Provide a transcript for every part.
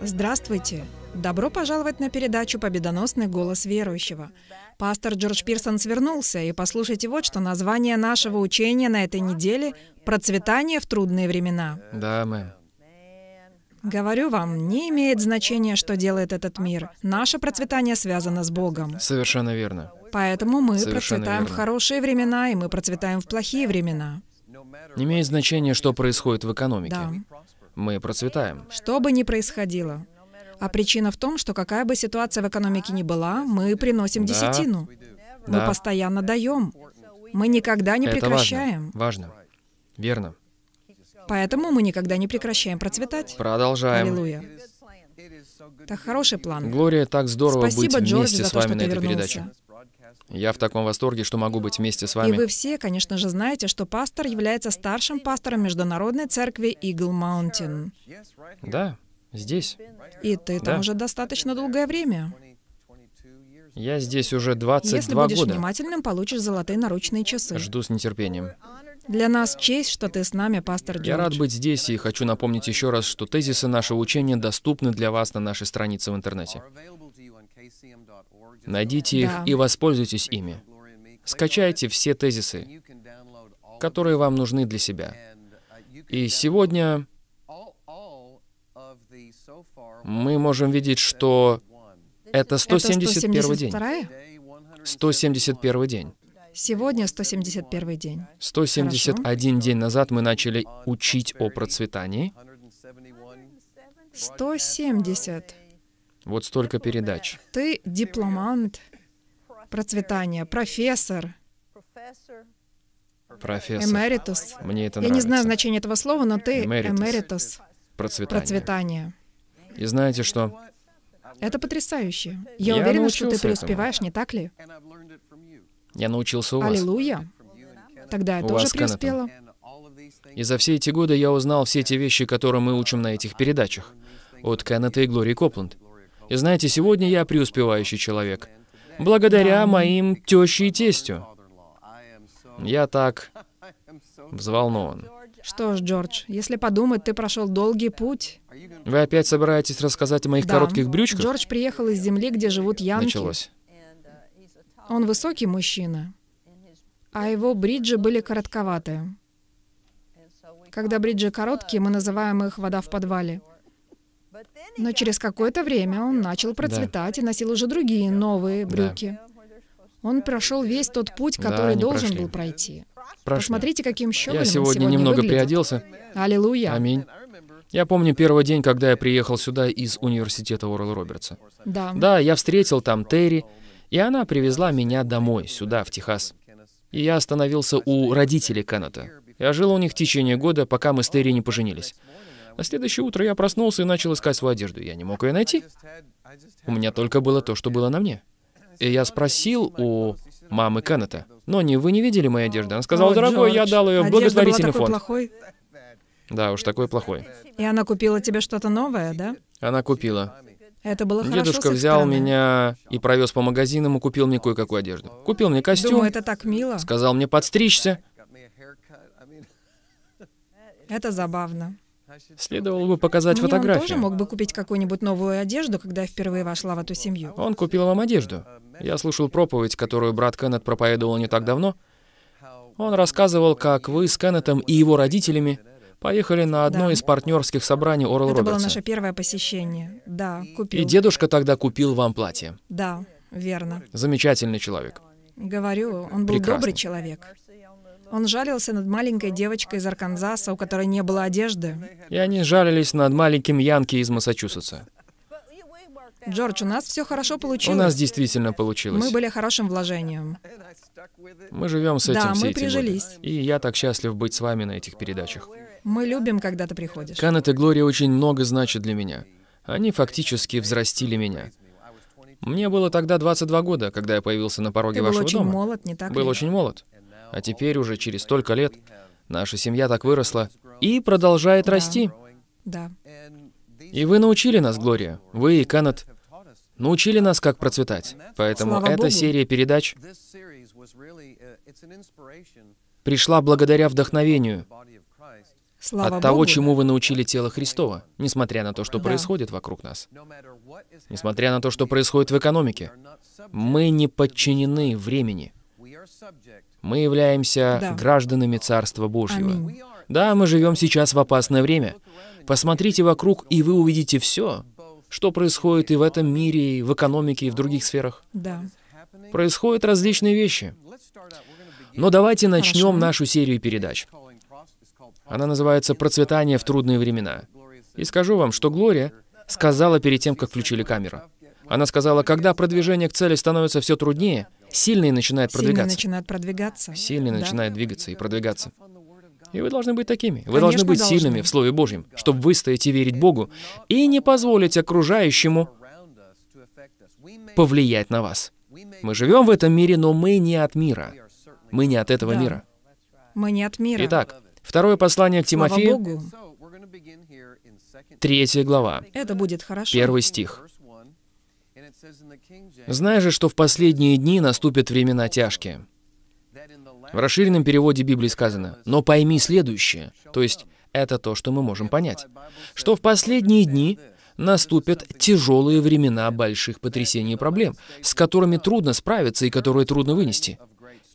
Здравствуйте! Добро пожаловать на передачу «Победоносный голос верующего». Пастор Джордж Пирсон свернулся, и послушайте вот, что название нашего учения на этой неделе «Процветание в трудные времена». Да, мы. Говорю вам, не имеет значения, что делает этот мир. Наше процветание связано с Богом. Совершенно верно. Поэтому мы Совершенно процветаем верно. в хорошие времена, и мы процветаем в плохие времена. Не имеет значения, что происходит в экономике. Да мы процветаем. Что бы ни происходило. А причина в том, что какая бы ситуация в экономике ни была, мы приносим да. десятину. Да. Мы постоянно даем. Мы никогда не Это прекращаем. Важно. важно. Верно. Поэтому мы никогда не прекращаем процветать. Продолжаем. Аллилуйя. Это хороший план. Глория, так здорово Спасибо, быть Джордж, вместе за то, что на этой передаче. Я в таком восторге, что могу быть вместе с вами. И вы все, конечно же, знаете, что пастор является старшим пастором Международной церкви Eagle Mountain. Да, здесь. И ты там уже достаточно долгое время. Я здесь уже 22 Если года. Если будешь внимательным, получишь золотые наручные часы. Жду с нетерпением. Для нас честь, что ты с нами, пастор Джордж. Я рад быть здесь и хочу напомнить еще раз, что тезисы нашего учения доступны для вас на нашей странице в интернете. Найдите их и воспользуйтесь ими. Скачайте все тезисы, которые вам нужны для себя. И сегодня мы можем видеть, что это 171 это день. 171 день. Сегодня 171 день. 171 Хорошо. день назад мы начали учить о процветании. 170. Вот столько передач. Ты дипломант процветания, профессор, профессор. Эмеритус. Мне это нравится. Я не знаю значение этого слова, но ты эмеритус. Процветание. Процветание. И знаете что? Это потрясающе. Я, Я уверена, что ты преуспеваешь, этому. не так ли? Я научился у вас. Аллилуйя. Тогда я у тоже вас, преуспела. И за все эти годы я узнал все эти вещи, которые мы учим на этих передачах. От Кеннета и Глории Копланд. И знаете, сегодня я преуспевающий человек. Благодаря моим теще и тестю. Я так взволнован. Что ж, Джордж, если подумать, ты прошел долгий путь. Вы опять собираетесь рассказать о моих да. коротких брючках? Джордж приехал из земли, где живут янки. Началось. Он высокий мужчина, а его бриджи были коротковатые. Когда бриджи короткие, мы называем их «вода в подвале». Но через какое-то время он начал процветать да. и носил уже другие новые брюки. Да. Он прошел весь тот путь, который да, должен прошли. был пройти. Прошли. Посмотрите, каким щеголем Я сегодня, сегодня немного выглядит. приоделся. Аллилуйя. Аминь. Я помню первый день, когда я приехал сюда из университета Орла Робертса. Да. Да, я встретил там Терри, и она привезла меня домой, сюда, в Техас. И я остановился у родителей Кеннета. Я жил у них в течение года, пока мы с Терри не поженились. На следующее утро я проснулся и начал искать свою одежду. Я не мог ее найти. У меня только было то, что было на мне. И я спросил у мамы Кеннета, «Но вы не видели мою одежду?» Она сказала, «Дорогой, я дал ее в благотворительный фонд». Плохой. Да, уж такой плохой. И она купила тебе что-то новое, да? Она купила. Это было Дедушка хорошо Дедушка взял меня и провез по магазинам и купил мне кое-какую одежду. Купил мне костюм. Думаю, это так мило. Сказал мне подстричься. Это забавно. Следовало бы показать Мне фотографию. Он тоже мог бы купить какую-нибудь новую одежду, когда я впервые вошла в эту семью. Он купил вам одежду. Я слушал проповедь, которую брат Кеннет проповедовал не так давно. Он рассказывал, как вы с Кеннетом и его родителями поехали на одно да. из партнерских собраний Орл Это было наше первое посещение. Да, купил. И дедушка тогда купил вам платье. Да, верно. Замечательный человек. Говорю, он был Прекрасный. добрый человек. Он жалился над маленькой девочкой из Арканзаса, у которой не было одежды. И они жалились над маленьким Янки из Массачусетса. Джордж, у нас все хорошо получилось. У нас действительно получилось. Мы были хорошим вложением. Мы живем с этим да, все мы эти прижились. Годы. И я так счастлив быть с вами на этих передачах. Мы любим, когда ты приходишь. Канет и Глория очень много значат для меня. Они фактически взрастили меня. Мне было тогда 22 года, когда я появился на пороге ты вашего был очень дома. молод, не так Был ли? очень молод. А теперь уже через столько лет наша семья так выросла и продолжает расти. Да. И вы научили нас, Глория, вы и Канет, научили нас, как процветать. Поэтому Слава эта Богу. серия передач uh, пришла благодаря вдохновению Слава от того, чему вы научили тело Христова, несмотря на то, что да. происходит вокруг нас, несмотря на то, что происходит в экономике. Мы не подчинены времени. Мы являемся да. гражданами Царства Божьего. Аминь. Да, мы живем сейчас в опасное время. Посмотрите вокруг, и вы увидите все, что происходит и в этом мире, и в экономике, и в других сферах. Да. Происходят различные вещи. Но давайте начнем Хорошо. нашу серию передач. Она называется «Процветание в трудные времена». И скажу вам, что Глория сказала перед тем, как включили камеру. Она сказала, когда продвижение к цели становится все труднее, Сильные начинают Сильные продвигаться. начинают продвигаться. Сильные да. начинают двигаться и продвигаться. И вы должны быть такими. Вы Конечно, должны быть должны. сильными в Слове Божьем, чтобы выстоять и верить Богу, и не позволить окружающему повлиять на вас. Мы живем в этом мире, но мы не от мира. Мы не от этого да. мира. Мы не от мира. Итак, второе послание к Тимофею, третья глава, Это будет хорошо. первый стих. Знай же, что в последние дни наступят времена тяжкие. В расширенном переводе Библии сказано, но пойми следующее, то есть это то, что мы можем понять, что в последние дни наступят тяжелые времена больших потрясений и проблем, с которыми трудно справиться и которые трудно вынести.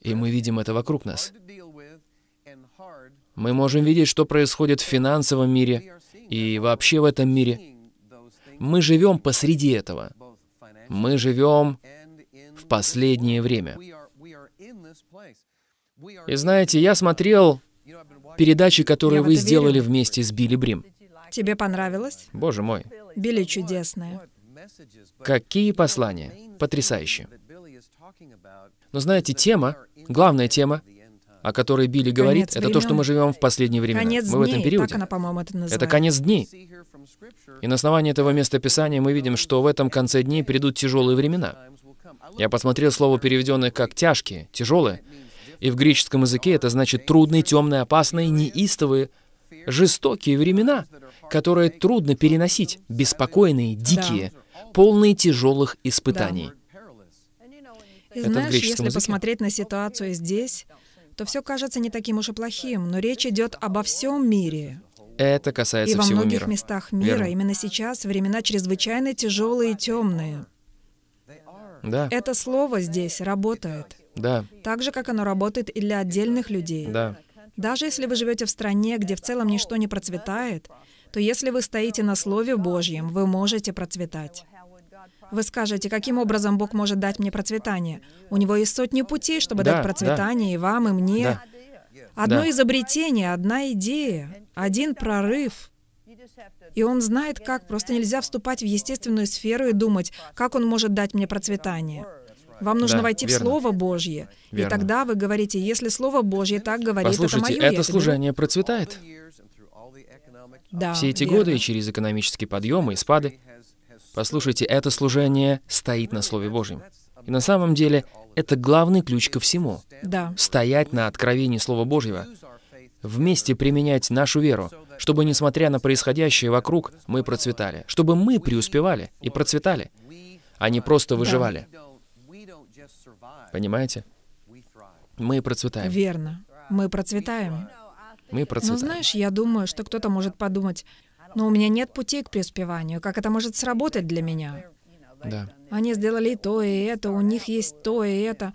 И мы видим это вокруг нас. Мы можем видеть, что происходит в финансовом мире и вообще в этом мире. Мы живем посреди этого. Мы живем в последнее время. И знаете, я смотрел передачи, которые вы сделали верю. вместе с Билли Брим. Тебе понравилось? Боже мой. Билли чудесная. Какие послания? потрясающие. Но знаете, тема, главная тема, о которой Билли говорит, конец это времен. то, что мы живем в последние времена. Конец мы дней. в этом периоде. она, это Это конец дней. И на основании этого места Писания мы видим, что в этом конце дней придут тяжелые времена. Я посмотрел слово, переведенное как «тяжкие», «тяжелые», и в греческом языке это значит «трудные, темные, опасные, неистовые, жестокие времена, которые трудно переносить, беспокойные, дикие, да. полные тяжелых испытаний». Да. И это знаешь, если языке. посмотреть на ситуацию здесь, то все кажется не таким уж и плохим, но речь идет обо всем мире. Это касается и во многих мира. местах мира Верно. именно сейчас времена чрезвычайно тяжелые и темные. Да. Это слово здесь работает. Да. Так же, как оно работает и для отдельных людей. Да. Даже если вы живете в стране, где в целом ничто не процветает, то если вы стоите на Слове Божьем, вы можете процветать. Вы скажете, каким образом Бог может дать мне процветание? У него есть сотни путей, чтобы да, дать процветание да. и вам, и мне. Да. Одно да. изобретение, одна идея, один прорыв. И он знает, как. Просто нельзя вступать в естественную сферу и думать, как он может дать мне процветание. Вам нужно да, войти верно. в Слово Божье. Верно. И тогда вы говорите, если Слово Божье так говорит, Послушайте, это мое. это служение процветает. Да, Все эти верно. годы и через экономические подъемы и спады Послушайте, это служение стоит на Слове Божьем. И на самом деле это главный ключ ко всему. Да. Стоять на откровении Слова Божьего. Вместе применять нашу веру, чтобы, несмотря на происходящее вокруг, мы процветали. Чтобы мы преуспевали и процветали, а не просто выживали. Понимаете? Мы процветаем. Верно. Мы процветаем. Мы процветаем. Но знаешь, я думаю, что кто-то может подумать, но у меня нет путей к преуспеванию. Как это может сработать для меня? Да. Они сделали то, и это, у них есть то, и это.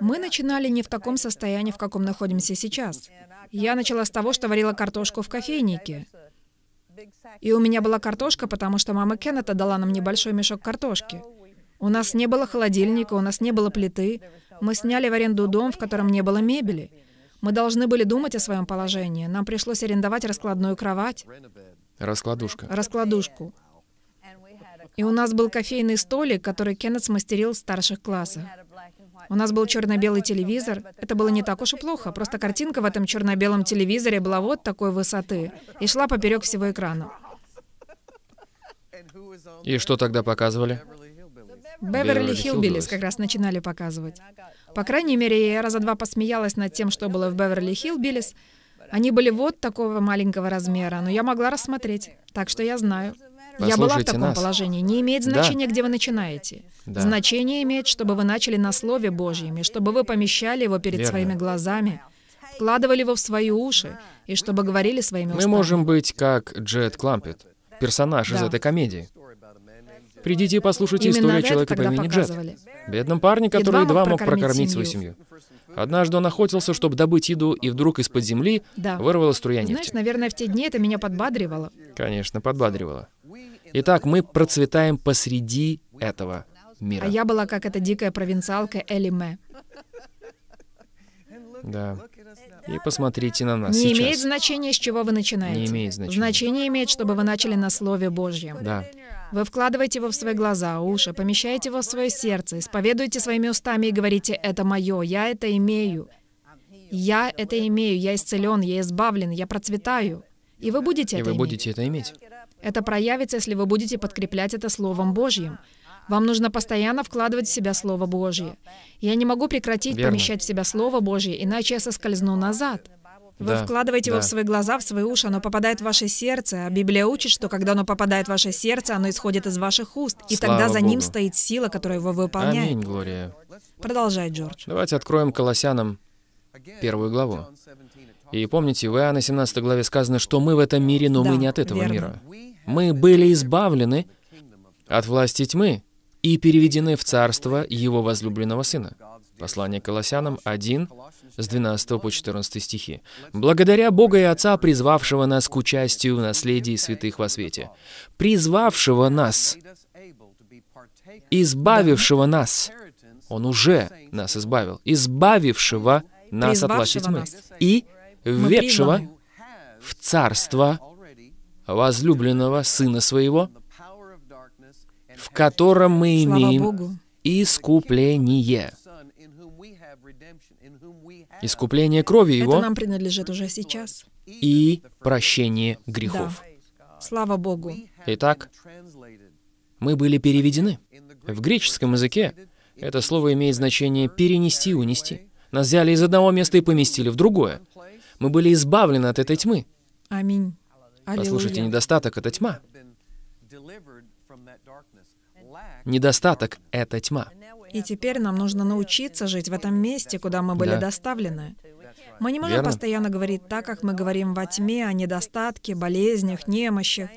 Мы начинали не в таком состоянии, в каком находимся сейчас. Я начала с того, что варила картошку в кофейнике. И у меня была картошка, потому что мама Кеннета дала нам небольшой мешок картошки. У нас не было холодильника, у нас не было плиты. Мы сняли в аренду дом, в котором не было мебели. Мы должны были думать о своем положении. Нам пришлось арендовать раскладную кровать. Раскладушка. Раскладушку. И у нас был кофейный столик, который Кеннет смастерил в старших классах. У нас был черно-белый телевизор. Это было не так уж и плохо. Просто картинка в этом черно-белом телевизоре была вот такой высоты и шла поперек всего экрана. И что тогда показывали? Беверли Хиллбиллис как раз начинали показывать. По крайней мере, я раза два посмеялась над тем, что было в Беверли-Хиллбиллис. Они были вот такого маленького размера, но я могла рассмотреть, так что я знаю. Послушайте я была в таком нас. положении. Не имеет значения, да. где вы начинаете. Да. Значение имеет, чтобы вы начали на Слове Божьем, и чтобы вы помещали его перед Верно. своими глазами, вкладывали его в свои уши, и чтобы говорили своими устами. Мы можем быть как Джет Клампет, персонаж да. из этой комедии. Придите и послушайте Именно историю человека по имени Джет. Бедном парне, который едва, мог прокормить, семью. свою семью. Однажды он охотился, чтобы добыть еду, и вдруг из-под земли да. вырвала струя нефти. Знаешь, наверное, в те дни это меня подбадривало. Конечно, подбадривало. Итак, мы процветаем посреди этого мира. А я была как эта дикая провинциалка Мэ. Да. И посмотрите на нас Не сейчас. имеет значения, с чего вы начинаете. Не имеет значения. Значение имеет, чтобы вы начали на Слове Божьем. Да. Вы вкладываете его в свои глаза, уши, помещаете его в свое сердце, исповедуете своими устами и говорите, «Это мое, я это имею, я это имею, я исцелен, я избавлен, я процветаю». И вы будете и это вы иметь. будете это иметь. Это проявится, если вы будете подкреплять это Словом Божьим. Вам нужно постоянно вкладывать в себя Слово Божье. Я не могу прекратить Верно. помещать в себя Слово Божье, иначе я соскользну назад. Вы да, вкладываете да. его в свои глаза, в свои уши, оно попадает в ваше сердце. А Библия учит, что когда оно попадает в ваше сердце, оно исходит из ваших уст. И Слава тогда за Богу. ним стоит сила, которая его выполняет. Аминь, Глория. Продолжай, Джордж. Давайте откроем Колоссянам первую главу. И помните, в Иоанна 17 главе сказано, что мы в этом мире, но да, мы не от этого верно. мира. Мы были избавлены от власти тьмы и переведены в царство Его возлюбленного Сына. Послание к Колоссянам 1, с 12 по 14 стихи. «Благодаря Бога и Отца, призвавшего нас к участию в наследии святых во свете, призвавшего нас, избавившего нас, Он уже нас избавил, избавившего нас от власти тьмы и введшего в царство возлюбленного Сына Своего, в котором мы имеем искупление» Искупление крови Его. Это нам принадлежит уже сейчас. И прощение грехов. Да. Слава Богу. Итак, мы были переведены. В греческом языке это слово имеет значение «перенести», «унести». Нас взяли из одного места и поместили в другое. Мы были избавлены от этой тьмы. Аминь. Послушайте, недостаток — это тьма. Недостаток — это тьма. И теперь нам нужно научиться жить в этом месте, куда мы были да. доставлены. Мы не можем Верно? постоянно говорить так, как мы говорим во тьме, о недостатке, болезнях, немощах.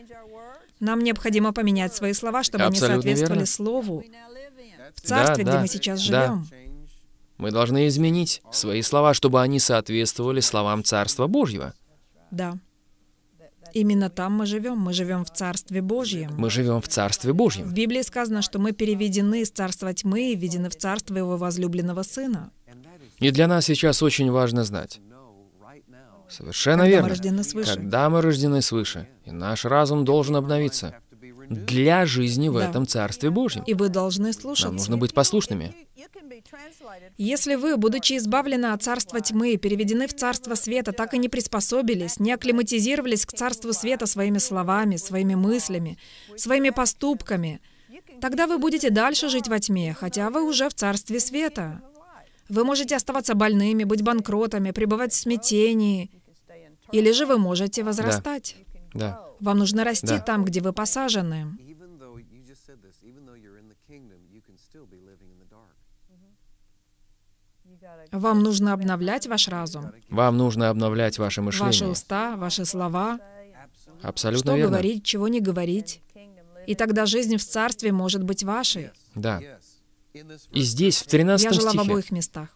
Нам необходимо поменять свои слова, чтобы Абсолютно они соответствовали верно. слову в царстве, да, да, где мы сейчас живем. Мы должны изменить свои слова, чтобы они соответствовали словам Царства Божьего. Да. Именно там мы живем. Мы живем в Царстве Божьем. Мы живем в Царстве Божьем. В Библии сказано, что мы переведены из Царства тьмы и введены в Царство Его возлюбленного Сына. И для нас сейчас очень важно знать. Совершенно Когда верно. Мы рождены свыше. Когда мы рождены свыше. И наш разум должен обновиться для жизни в да. этом Царстве Божьем. И вы должны слушаться. Нам нужно быть послушными. Если вы, будучи избавлены от царства тьмы, переведены в царство света, так и не приспособились, не акклиматизировались к царству света своими словами, своими мыслями, своими поступками, тогда вы будете дальше жить во тьме, хотя вы уже в царстве света. Вы можете оставаться больными, быть банкротами, пребывать в смятении, или же вы можете возрастать. Да. Вам нужно расти да. там, где вы посажены. Вам нужно обновлять ваш разум. Вам нужно обновлять ваше мышление. Ваши уста, ваши слова. Абсолютно что верно. говорить, чего не говорить. И тогда жизнь в царстве может быть вашей. Да. И здесь, в 13 стихе... Я жила стихе, в обоих местах.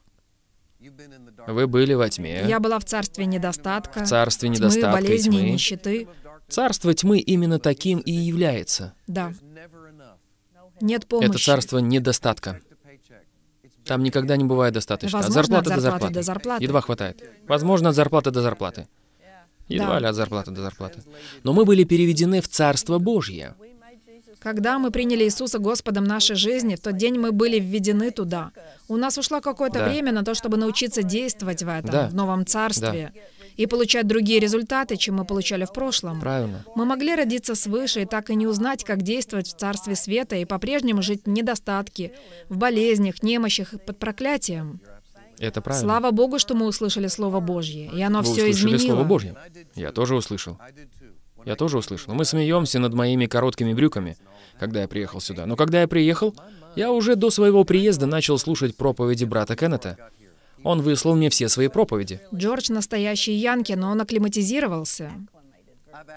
Вы были во тьме. Я была в царстве недостатка, в царстве недостатка тьмы, болезни, тьмы. нищеты. Царство тьмы именно таким и является. Да. Нет помощи. Это царство недостатка. Там никогда не бывает достаточно. Возможно, от зарплаты, от зарплаты до зарплаты. До зарплаты. Едва хватает. Возможно, от зарплаты до зарплаты. Едва да. ли от зарплаты до зарплаты. Но мы были переведены в Царство Божье. Когда мы приняли Иисуса Господом нашей жизни, в тот день мы были введены туда. У нас ушло какое-то да. время на то, чтобы научиться действовать в этом, да. в новом царстве. Да и получать другие результаты, чем мы получали в прошлом. Правильно. Мы могли родиться свыше и так и не узнать, как действовать в Царстве Света и по-прежнему жить в недостатке, в болезнях, немощах и под проклятием. Это правильно. Слава Богу, что мы услышали Слово Божье, и оно Вы все услышали изменило. Слово Божье. Я тоже услышал. Я тоже услышал. Мы смеемся над моими короткими брюками, когда я приехал сюда. Но когда я приехал, я уже до своего приезда начал слушать проповеди брата Кеннета. Он выслал мне все свои проповеди. Джордж настоящий янки, но он акклиматизировался.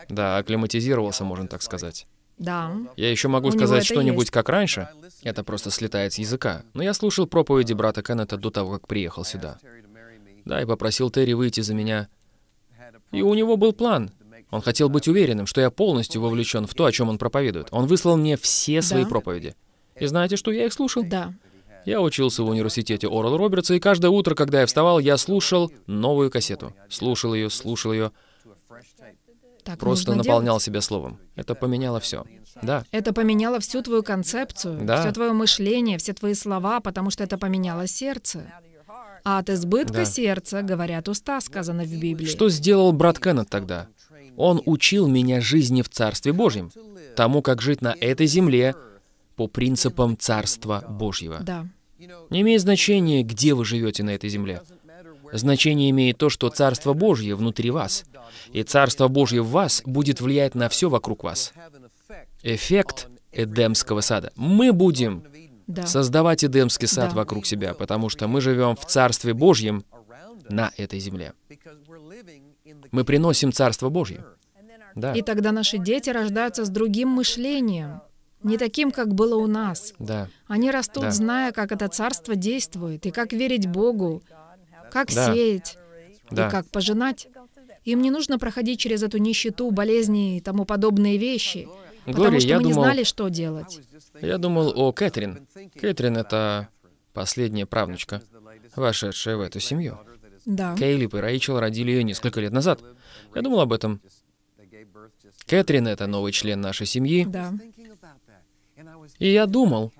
Да, акклиматизировался, можно так сказать. Да. Я еще могу У сказать что-нибудь как раньше. Это просто слетает с языка. Но я слушал проповеди брата Кеннета до того, как приехал сюда. Да, и попросил Терри выйти за меня. И у него был план. Он хотел быть уверенным, что я полностью вовлечен в то, о чем он проповедует. Он выслал мне все свои да. проповеди. И знаете, что я их слушал? Да. Я учился в университете Орал Робертса, и каждое утро, когда я вставал, я слушал новую кассету. Слушал ее, слушал ее. Так Просто наполнял делать. себя словом. Это поменяло все. Да. Это поменяло всю твою концепцию, да. все твое мышление, все твои слова, потому что это поменяло сердце. А от избытка да. сердца, говорят уста, сказано в Библии. Что сделал брат Кеннет тогда? Он учил меня жизни в Царстве Божьем, тому, как жить на этой земле, по принципам Царства Божьего. Да. Не имеет значения, где вы живете на этой земле. Значение имеет то, что Царство Божье внутри вас. И Царство Божье в вас будет влиять на все вокруг вас. Эффект Эдемского сада. Мы будем да. создавать Эдемский сад да. вокруг себя, потому что мы живем в Царстве Божьем на этой земле. Мы приносим Царство Божье. Да. И тогда наши дети рождаются с другим мышлением не таким, как было у нас. Да. Они растут, да. зная, как это царство действует, и как верить Богу, как да. сеять, да. и как пожинать. Им не нужно проходить через эту нищету, болезни и тому подобные вещи, Глория, потому что мы думал, не знали, что делать. Я думал о Кэтрин. Кэтрин — это последняя правнучка, вошедшая в эту семью. Да. Кейлип и Рэйчел родили ее несколько лет назад. Я думал об этом. Кэтрин — это новый член нашей семьи. Да. И я думал,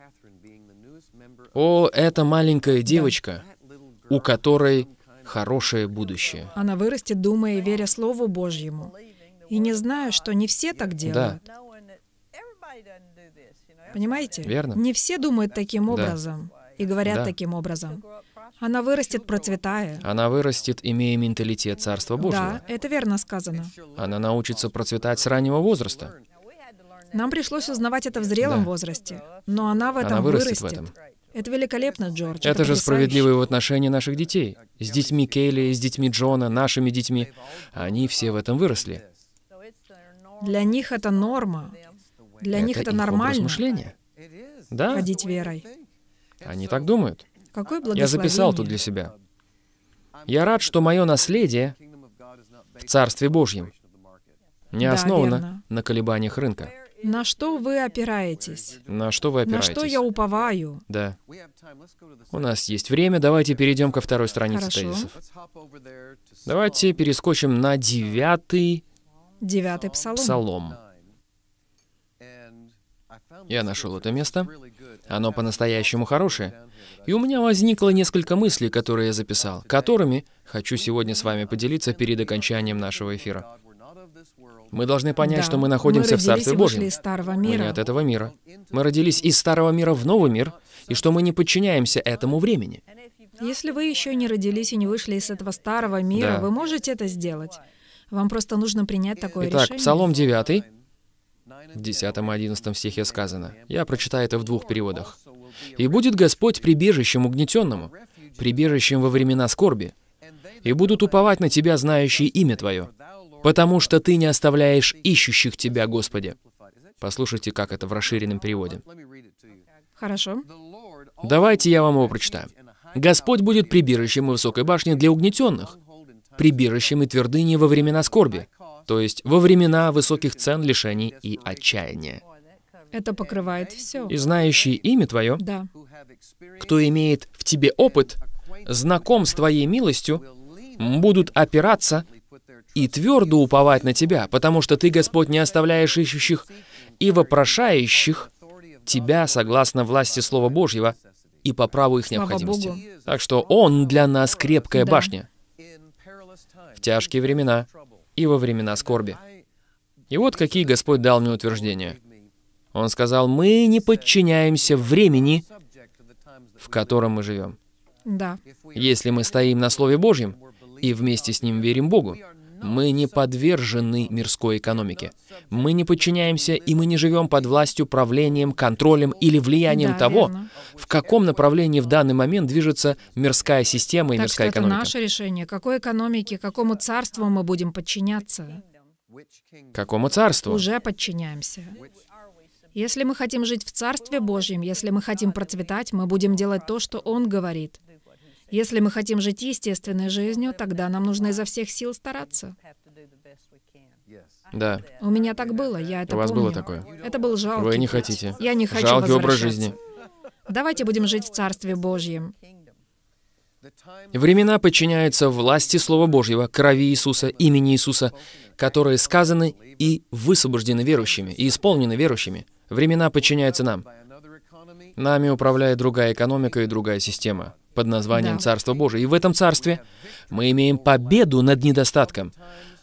о, эта маленькая девочка, у которой хорошее будущее. Она вырастет, думая и веря Слову Божьему. И не зная, что не все так делают. Да. Понимаете? Верно. Не все думают таким образом да. и говорят да. таким образом. Она вырастет, процветая. Она вырастет, имея менталитет Царства Божьего. Да, это верно сказано. Она научится процветать с раннего возраста. Нам пришлось узнавать это в зрелом да. возрасте, но она в этом она вырастет. вырастет. В этом. Это великолепно, Джордж. Это, это же потрясающе. справедливо в отношении наших детей. С детьми Кейли, с детьми Джона, нашими детьми. Они все в этом выросли. Для них это норма. Для это них это нормально. мышление. Да. Ходить верой. Они так думают. Какое Я записал тут для себя. Я рад, что мое наследие в Царстве Божьем не основано верно. на колебаниях рынка. На что вы опираетесь? На что вы опираетесь? На что я уповаю? Да. У нас есть время, давайте перейдем ко второй странице Хорошо. тезисов. Давайте перескочим на девятый, девятый псалом. псалом. Я нашел это место. Оно по-настоящему хорошее. И у меня возникло несколько мыслей, которые я записал, которыми хочу сегодня с вами поделиться перед окончанием нашего эфира. Мы должны понять, да. что мы находимся мы в Царстве Божьем. из старого мира. Мы не от этого мира. Мы родились из старого мира в новый мир, и что мы не подчиняемся этому времени. Если вы еще не родились и не вышли из этого старого мира, да. вы можете это сделать. Вам просто нужно принять такое Итак, решение. Итак, Псалом 9, в 10 и 11 стихе сказано. Я прочитаю это в двух переводах. «И будет Господь прибежищем угнетенному, прибежищем во времена скорби, и будут уповать на Тебя, знающие имя Твое потому что Ты не оставляешь ищущих Тебя, Господи». Послушайте, как это в расширенном переводе. Хорошо. Давайте я вам его прочитаю. «Господь будет прибежищем и высокой башней для угнетенных, прибежищем и твердыней во времена скорби, то есть во времена высоких цен, лишений и отчаяния». Это покрывает все. И знающий имя Твое, да. кто имеет в Тебе опыт, знаком с Твоей милостью, будут опираться и твердо уповать на Тебя, потому что Ты, Господь, не оставляешь ищущих и вопрошающих Тебя согласно власти Слова Божьего и по праву их необходимости. Так что Он для нас крепкая башня в тяжкие времена и во времена скорби. И вот какие Господь дал мне утверждения. Он сказал, мы не подчиняемся времени, в котором мы живем. Да. Если мы стоим на Слове Божьем и вместе с Ним верим Богу, мы не подвержены мирской экономике. Мы не подчиняемся, и мы не живем под властью, правлением, контролем или влиянием да, того, верно. в каком направлении в данный момент движется мирская система и так мирская что экономика. Это наше решение. Какой экономике, какому царству мы будем подчиняться? Какому царству? Уже подчиняемся. Если мы хотим жить в Царстве Божьем, если мы хотим процветать, мы будем делать то, что Он говорит. Если мы хотим жить естественной жизнью, тогда нам нужно изо всех сил стараться. Да. У меня так было, я это У вас помню. было такое? Это был жалкий Вы не хотите. Я не хочу Жалкий образ жизни. Давайте будем жить в Царстве Божьем. Времена подчиняются власти Слова Божьего, крови Иисуса, имени Иисуса, которые сказаны и высвобождены верующими, и исполнены верующими. Времена подчиняются нам. Нами управляет другая экономика и другая система под названием да. Царство Божие. И в этом царстве мы имеем победу над недостатком.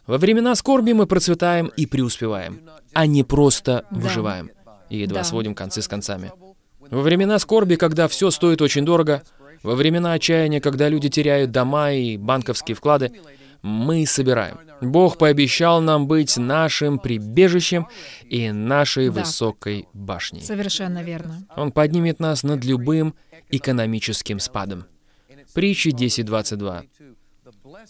Во времена скорби мы процветаем и преуспеваем, а не просто выживаем. И едва да. сводим концы с концами. Во времена скорби, когда все стоит очень дорого, во времена отчаяния, когда люди теряют дома и банковские вклады, мы собираем. Бог пообещал нам быть нашим прибежищем и нашей да. высокой башней. Совершенно верно. Он поднимет нас над любым экономическим спадом. Притчи 10.22.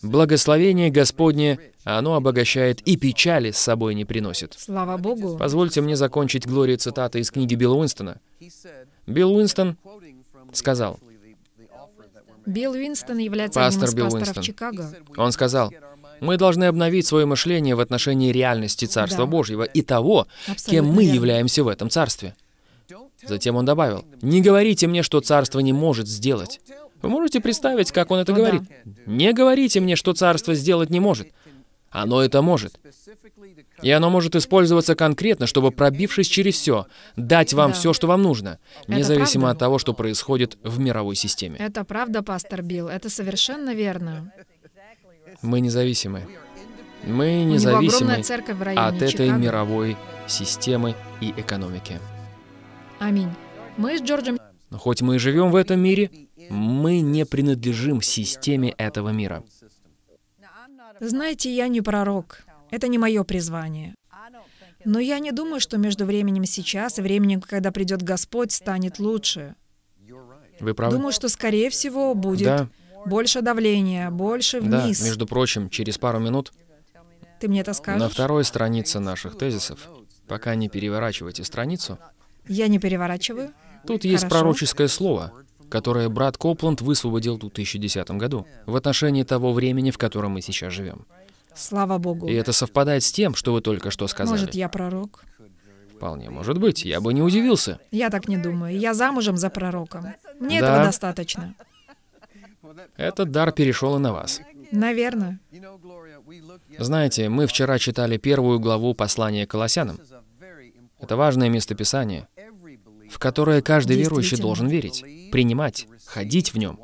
Благословение Господне, оно обогащает и печали с собой не приносит. Слава Богу. Позвольте мне закончить Глорию цитаты из книги Билла Уинстона. Билл Уинстон сказал, Билл Уинстон является Пастор одним из Билл пасторов Уинстон. Чикаго. Он сказал, мы должны обновить свое мышление в отношении реальности Царства да. Божьего и того, Абсолютно кем мы верно. являемся в этом Царстве. Затем он добавил, «Не говорите мне, что Царство не может сделать». Вы можете представить, как он это О, говорит? Да. «Не говорите мне, что Царство сделать не может». Оно это может. И оно может использоваться конкретно, чтобы, пробившись через все, дать вам да. все, что вам нужно, независимо правда? от того, что происходит в мировой системе. Это правда, пастор Билл, это совершенно верно. Мы независимы. Мы независимы от этой Чикаго. мировой системы и экономики. Аминь. Мы с Джорджем... Хоть мы и живем в этом мире, мы не принадлежим системе этого мира. Знаете, я не пророк. Это не мое призвание. Но я не думаю, что между временем сейчас и временем, когда придет Господь, станет лучше. Вы правы. Думаю, что, скорее всего, будет да. больше давления, больше вниз. Да, между прочим, через пару минут... Ты мне это скажешь? На второй странице наших тезисов, пока не переворачивайте страницу... Я не переворачиваю. Тут Хорошо. есть пророческое слово которое брат Копланд высвободил в 2010 году, в отношении того времени, в котором мы сейчас живем. Слава Богу. И это совпадает с тем, что вы только что сказали. Может, я пророк? Вполне может быть. Я бы не удивился. Я так не думаю. Я замужем за пророком. Мне да. этого достаточно. Этот дар перешел и на вас. Наверное. Знаете, мы вчера читали первую главу послания к Колоссянам. Это важное местописание в которое каждый верующий должен верить, принимать, ходить в нем,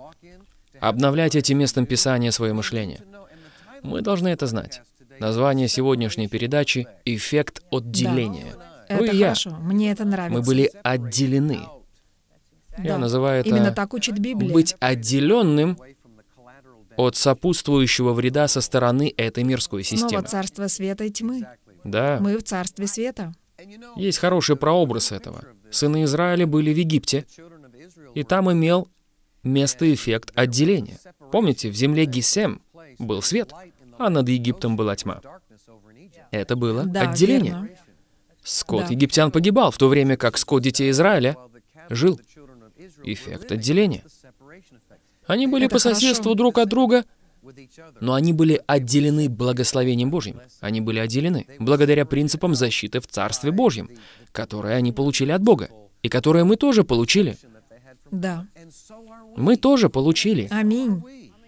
обновлять этим местом Писания свое мышление. Мы должны это знать. Название сегодняшней передачи — «Эффект отделения». Да. Вы это ну и я. Хорошо. Мне это нравится. Мы были отделены. Да. Я называю это Именно так учит Библия. «быть отделенным от сопутствующего вреда со стороны этой мирской системы». Снова царство света и тьмы. Да. Мы в царстве света. Есть хороший прообраз этого. Сыны Израиля были в Египте, и там имел место эффект отделения. Помните, в земле Гесем был свет, а над Египтом была тьма. Это было да, отделение. Верно. Скот да. египтян погибал, в то время как скот детей Израиля жил. Эффект отделения. Они были Это по соседству хорошо. друг от друга, но они были отделены благословением Божьим. Они были отделены благодаря принципам защиты в Царстве Божьем которое они получили от Бога, и которое мы тоже получили. Да. Мы тоже получили. Аминь.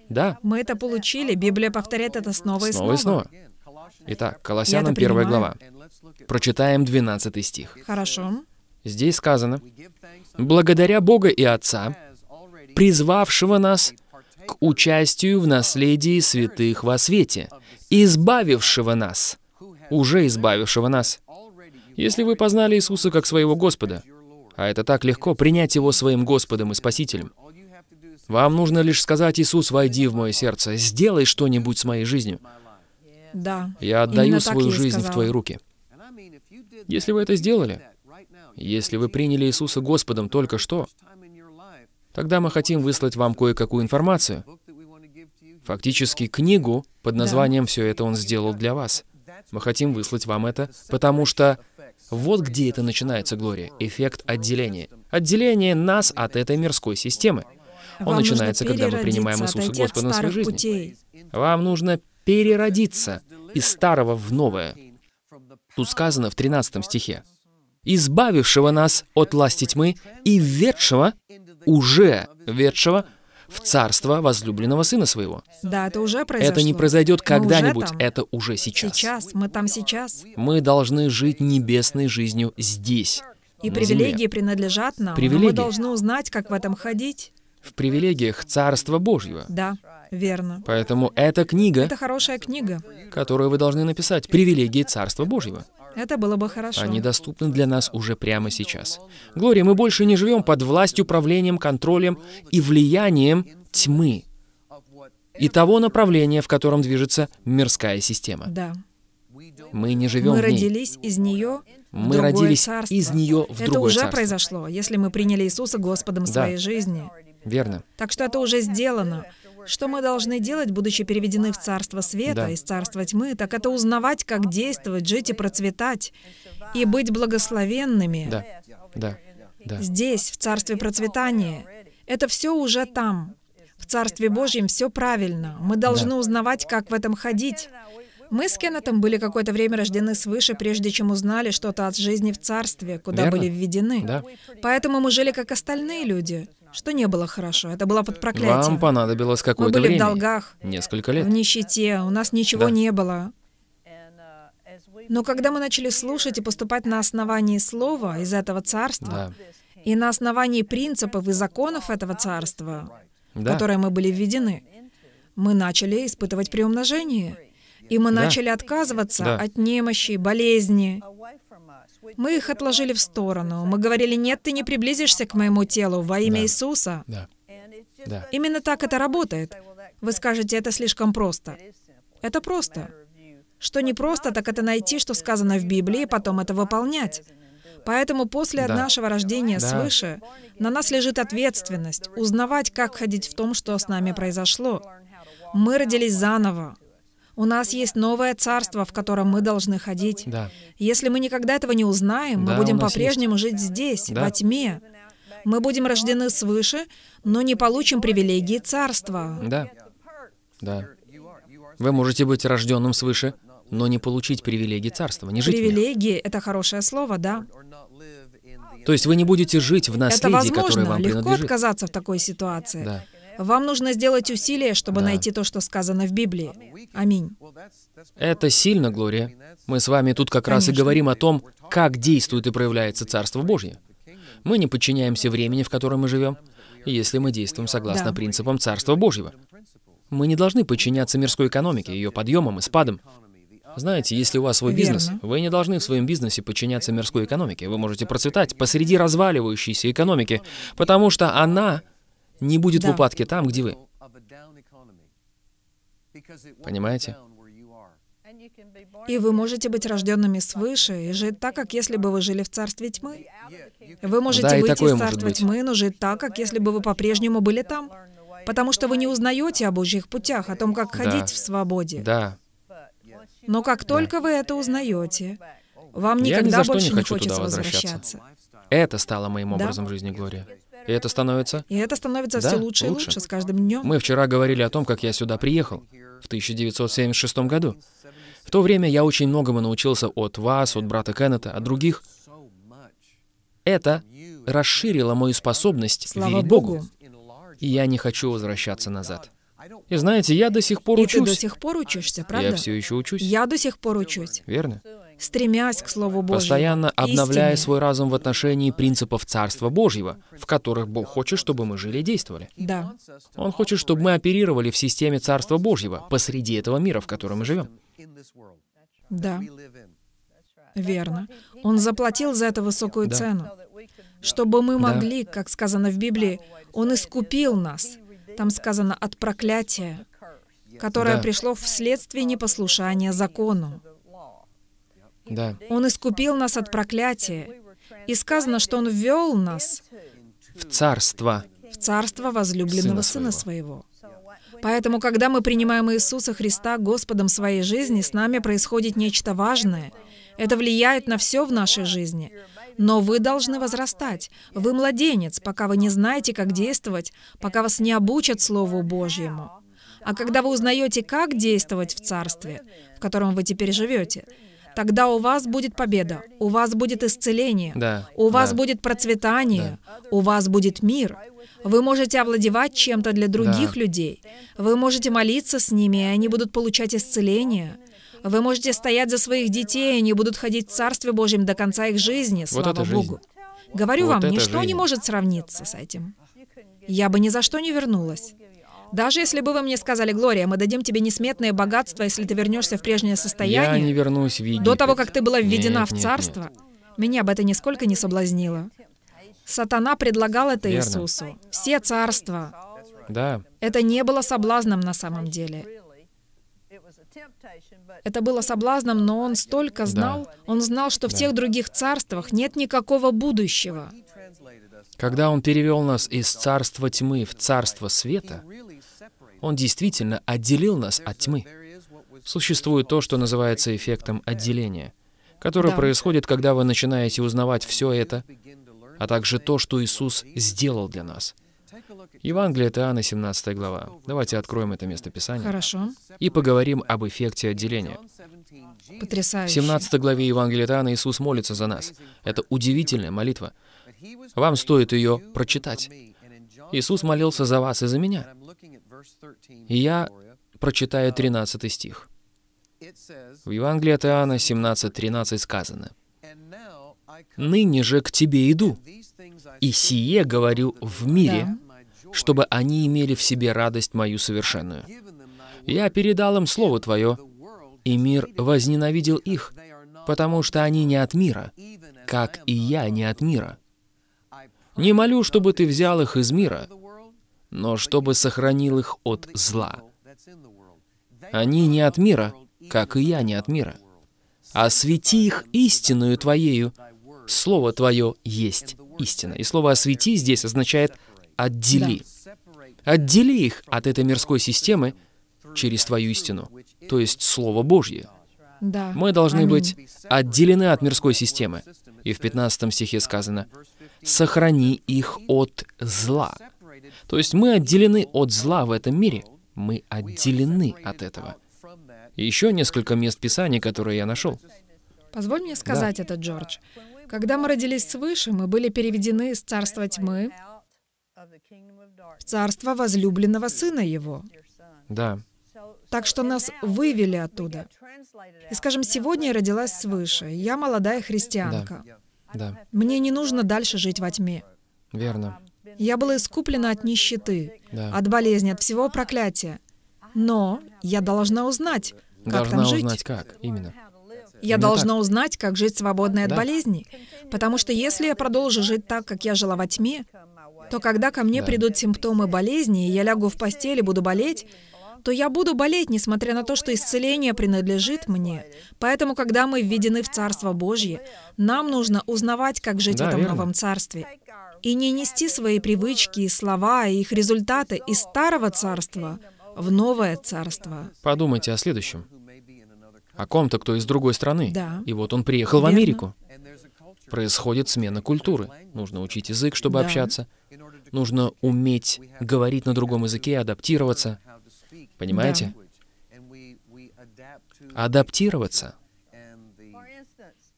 Да. Мы это получили. Библия повторяет это снова и снова. Снова и снова. Итак, Колоссянам 1 глава. Прочитаем 12 стих. Хорошо. Здесь сказано, «Благодаря Бога и Отца, призвавшего нас к участию в наследии святых во свете, избавившего нас, уже избавившего нас если вы познали Иисуса как своего Господа, а это так легко, принять Его своим Господом и Спасителем, вам нужно лишь сказать, Иисус, войди в мое сердце, сделай что-нибудь с моей жизнью. Да. Я отдаю свою я жизнь сказала. в твои руки. Если вы это сделали, если вы приняли Иисуса Господом только что, тогда мы хотим выслать вам кое-какую информацию. Фактически книгу под названием «Все это он сделал для вас». Мы хотим выслать вам это, потому что вот где это начинается, Глория, эффект отделения. Отделение нас от этой мирской системы. Он Вам начинается, когда мы принимаем Иисуса Господа на свою жизни. Путей. Вам нужно переродиться из старого в новое. Тут сказано в 13 стихе. «Избавившего нас от власти тьмы и ведшего, уже ведшего, в царство возлюбленного сына своего. Да, это уже произошло. Это не произойдет когда-нибудь, это уже сейчас. Сейчас, мы там сейчас. Мы должны жить небесной жизнью здесь. И привилегии земле. принадлежат нам. Привилегии. мы должны узнать, как в этом ходить. В привилегиях Царства Божьего. Да, верно. Поэтому эта книга... Это хорошая книга. Которую вы должны написать. Привилегии Царства Божьего. Это было бы хорошо. Они доступны для нас уже прямо сейчас. Глория, мы больше не живем под властью, управлением, контролем и влиянием тьмы и того направления, в котором движется мирская система. Да. Мы не живем мы в ней. родились из нее мы родились царство. из нее в это другое уже царство. произошло, если мы приняли Иисуса Господом да. своей жизни. Верно. Так что это уже сделано. Что мы должны делать, будучи переведены в Царство Света да. из Царства Тьмы, так это узнавать, как действовать, жить и процветать, и быть благословенными. Да. Да. Да. Здесь, в Царстве Процветания. Это все уже там. В Царстве Божьем все правильно. Мы должны да. узнавать, как в этом ходить. Мы с Кеннетом были какое-то время рождены свыше, прежде чем узнали что-то от жизни в Царстве, куда Верно? были введены. Да. Поэтому мы жили как остальные люди. Что не было хорошо, это было под проклятием. Вам понадобилось какое-то время. Мы были время. в долгах. Несколько лет. В нищете, у нас ничего да. не было. Uh, Но когда мы начали слушать и поступать на основании слова из этого царства, да. и на основании принципов и законов этого царства, да. в которое мы были введены, мы начали испытывать приумножение. И мы да. начали отказываться да. от немощи, болезни, мы их отложили в сторону. Мы говорили, нет, ты не приблизишься к моему телу во имя да. Иисуса. Да. Да. Именно так это работает. Вы скажете, это слишком просто. Это просто. Что не просто, так это найти, что сказано в Библии, и потом это выполнять. Поэтому после да. нашего рождения да. свыше на нас лежит ответственность узнавать, как ходить в том, что с нами произошло. Мы родились заново. У нас есть новое царство, в котором мы должны ходить. Да. Если мы никогда этого не узнаем, да, мы будем по-прежнему жить здесь, да. во тьме. Мы будем рождены свыше, но не получим привилегии царства. Да. Да. Вы можете быть рожденным свыше, но не получить привилегии царства, не жить Привилегии — это хорошее слово, да. То есть вы не будете жить в наследии, которое вам принадлежит. Это возможно легко отказаться в такой ситуации. Да. Вам нужно сделать усилие, чтобы да. найти то, что сказано в Библии. Аминь. Это сильно, Глория. Мы с вами тут как Конечно. раз и говорим о том, как действует и проявляется Царство Божье. Мы не подчиняемся времени, в котором мы живем, если мы действуем согласно да. принципам Царства Божьего. Мы не должны подчиняться мирской экономике, ее подъемам и спадам. Знаете, если у вас свой Верно. бизнес, вы не должны в своем бизнесе подчиняться мирской экономике. Вы можете процветать посреди разваливающейся экономики, потому что она не будет да. выпадки там, где вы. Понимаете? И вы можете быть рожденными свыше и жить так, как если бы вы жили в царстве тьмы. Вы можете да, выйти из царства тьмы, но жить так, как если бы вы по-прежнему были там. Потому что вы не узнаете о Божьих путях, о том, как да. ходить в свободе. Да. Но как только да. вы это узнаете, вам никогда больше не, хочется возвращаться. возвращаться. Это стало моим образом жизни, Глория. И это становится... И это становится да, все лучше, лучше и лучше с каждым днем. Мы вчера говорили о том, как я сюда приехал в 1976 году. В то время я очень многому научился от вас, от брата Кеннета, от других. Это расширило мою способность Слава верить Богу. И я не хочу возвращаться назад. И знаете, я до сих пор и учусь. Ты до сих пор учишься, правда? Я все еще учусь. Я до сих пор учусь. Верно стремясь к Слову Божьему. Постоянно обновляя истине. свой разум в отношении принципов Царства Божьего, в которых Бог хочет, чтобы мы жили и действовали. Да. Он хочет, чтобы мы оперировали в системе Царства Божьего, посреди этого мира, в котором мы живем. Да. Верно. Он заплатил за это высокую да. цену. Чтобы мы могли, да. как сказано в Библии, Он искупил нас. Там сказано от проклятия, которое да. пришло вследствие непослушания закону. Да. Он искупил нас от проклятия. И сказано, что Он ввел нас в царство, в царство возлюбленного Сына, Сына своего. Поэтому, когда мы принимаем Иисуса Христа Господом своей жизни, с нами происходит нечто важное. Это влияет на все в нашей жизни. Но вы должны возрастать. Вы младенец, пока вы не знаете, как действовать, пока вас не обучат Слову Божьему. А когда вы узнаете, как действовать в Царстве, в котором вы теперь живете, Тогда у вас будет победа, у вас будет исцеление, да. у вас да. будет процветание, да. у вас будет мир. Вы можете овладевать чем-то для других да. людей. Вы можете молиться с ними, и они будут получать исцеление. Вы можете стоять за своих детей, и они будут ходить в Царстве Божьем до конца их жизни, слава вот Богу. Жизнь. Говорю вот вам, ничто жизнь. не может сравниться с этим. Я бы ни за что не вернулась. Даже если бы вы мне сказали, Глория, мы дадим тебе несметное богатство, если ты вернешься в прежнее состояние. Я не вернусь в Египет. До того, как ты была введена нет, в царство. Нет, нет. Меня бы это нисколько не соблазнило. Сатана предлагал это Верно. Иисусу. Все царства. Да. Это не было соблазном на самом деле. Это было соблазном, но он столько знал, да. он знал, что в да. тех других царствах нет никакого будущего. Когда он перевел нас из царства тьмы в царство света, он действительно отделил нас от тьмы. Существует то, что называется эффектом отделения, которое происходит, когда вы начинаете узнавать все это, а также то, что Иисус сделал для нас. Евангелие от Иоанна, 17 глава. Давайте откроем это место Писания. Хорошо. И поговорим об эффекте отделения. Потрясающе. В 17 главе Евангелия от Иоанна Иисус молится за нас. Это удивительная молитва. Вам стоит ее прочитать. Иисус молился за вас и за меня. И я прочитаю 13 uh, стих. В Евангелии от Иоанна 17.13 сказано, «Ныне же к тебе иду, и сие говорю в мире, чтобы они имели в себе радость мою совершенную. Я передал им слово твое, и мир возненавидел их, потому что они не от мира, как и я не от мира. Не молю, чтобы ты взял их из мира, но чтобы сохранил их от зла. Они не от мира, как и я не от мира. Освети их истинную Твоею. Слово Твое есть истина. И слово «освети» здесь означает «отдели». Отдели их от этой мирской системы через Твою истину, то есть Слово Божье. Да. Мы должны Аминь. быть отделены от мирской системы. И в 15 стихе сказано, «Сохрани их от зла». То есть мы отделены от зла в этом мире. Мы отделены от этого. еще несколько мест Писания, которые я нашел. Позволь мне сказать да. это, Джордж. Когда мы родились свыше, мы были переведены из царства тьмы в царство возлюбленного сына его. Да. Так что нас вывели оттуда. И скажем, сегодня я родилась свыше. Я молодая христианка. Да. Да. Мне не нужно дальше жить во тьме. Верно. Я была искуплена от нищеты, да. от болезни, от всего проклятия. Но я должна узнать, как должна там жить. узнать как, именно. Я Именно должна так. узнать, как жить свободной от да. болезней. Потому что если я продолжу жить так, как я жила во тьме, то когда ко мне да. придут симптомы болезни, и я лягу в постель и буду болеть, то я буду болеть, несмотря на то, что исцеление принадлежит мне. Поэтому, когда мы введены в Царство Божье, нам нужно узнавать, как жить да, в этом верно. новом Царстве и не нести свои привычки, слова и а их результаты из старого царства в новое царство. Подумайте о следующем. О ком-то, кто из другой страны. Да. И вот он приехал Верно. в Америку. Происходит смена культуры. Нужно учить язык, чтобы да. общаться. Нужно уметь говорить на другом языке, адаптироваться. Понимаете? Да. Адаптироваться.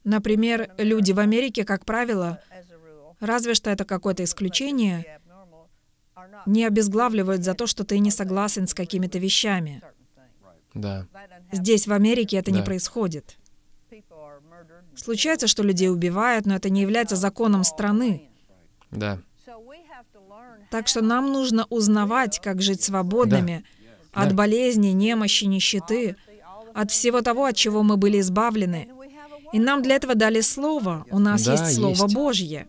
Например, люди в Америке, как правило, Разве что это какое-то исключение, не обезглавливают за то, что ты не согласен с какими-то вещами. Да. Здесь, в Америке, это да. не происходит. Случается, что людей убивают, но это не является законом страны. Да. Так что нам нужно узнавать, как жить свободными да. от да. болезней, немощи, нищеты, от всего того, от чего мы были избавлены. И нам для этого дали слово. У нас да, есть Слово есть. Божье.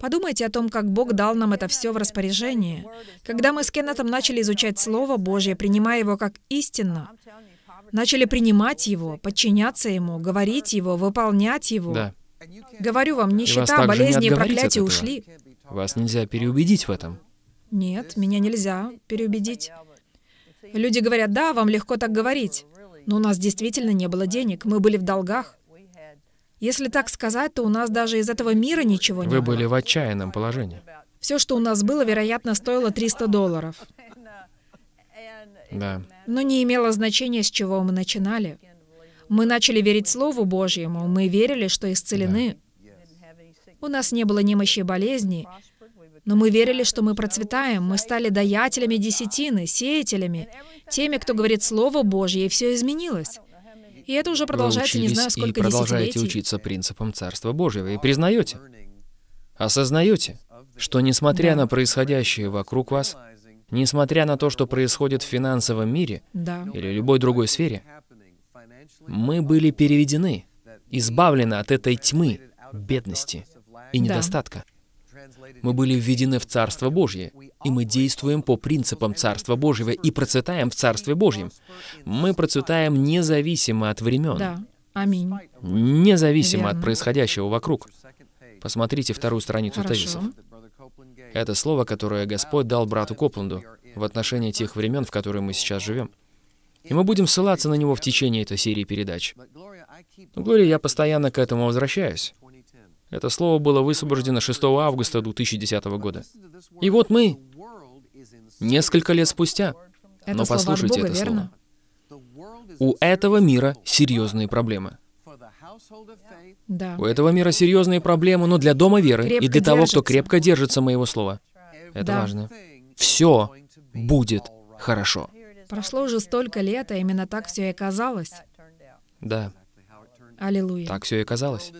Подумайте о том, как Бог дал нам это все в распоряжение. Когда мы с Кеннетом начали изучать Слово Божье, принимая его как истинно, начали принимать его, подчиняться ему, говорить его, выполнять его. Да. Говорю вам, нищета, болезни и проклятия ушли. Вас нельзя переубедить в этом. Нет, меня нельзя переубедить. Люди говорят, да, вам легко так говорить. Но у нас действительно не было денег, мы были в долгах. Если так сказать, то у нас даже из этого мира ничего не Вы было. были в отчаянном положении. Все, что у нас было, вероятно, стоило 300 долларов. Да. Но не имело значения, с чего мы начинали. Мы начали верить Слову Божьему, мы верили, что исцелены. Да. У нас не было немощи и болезней, но мы верили, что мы процветаем, мы стали даятелями десятины, сеятелями, теми, кто говорит Слово Божье, и все изменилось. И это уже продолжается не знаю сколько и продолжаете учиться принципам Царства Божьего и признаете, осознаете, что несмотря да. на происходящее вокруг вас, несмотря на то, что происходит в финансовом мире да. или любой другой сфере, мы были переведены, избавлены от этой тьмы, бедности и недостатка. Да. Мы были введены в Царство Божье, и мы действуем по принципам Царства Божьего и процветаем в Царстве Божьем. Мы процветаем независимо от времен. Да. Аминь. Независимо Верно. от происходящего вокруг. Посмотрите вторую страницу Хорошо. тезисов. Это слово, которое Господь дал брату Копленду в отношении тех времен, в которые мы сейчас живем. И мы будем ссылаться на него в течение этой серии передач. Но, Глория, я постоянно к этому возвращаюсь. Это слово было высвобождено 6 августа 2010 года. И вот мы, несколько лет спустя, это но послушайте Бога, это верно? слово. У этого мира серьезные проблемы. Да. У этого мира серьезные проблемы, но для дома веры крепко и для держится. того, кто крепко держится моего слова. Это да. важно. Все будет хорошо. Прошло уже столько лет, а именно так все и оказалось. Да. Аллилуйя. Так все и казалось.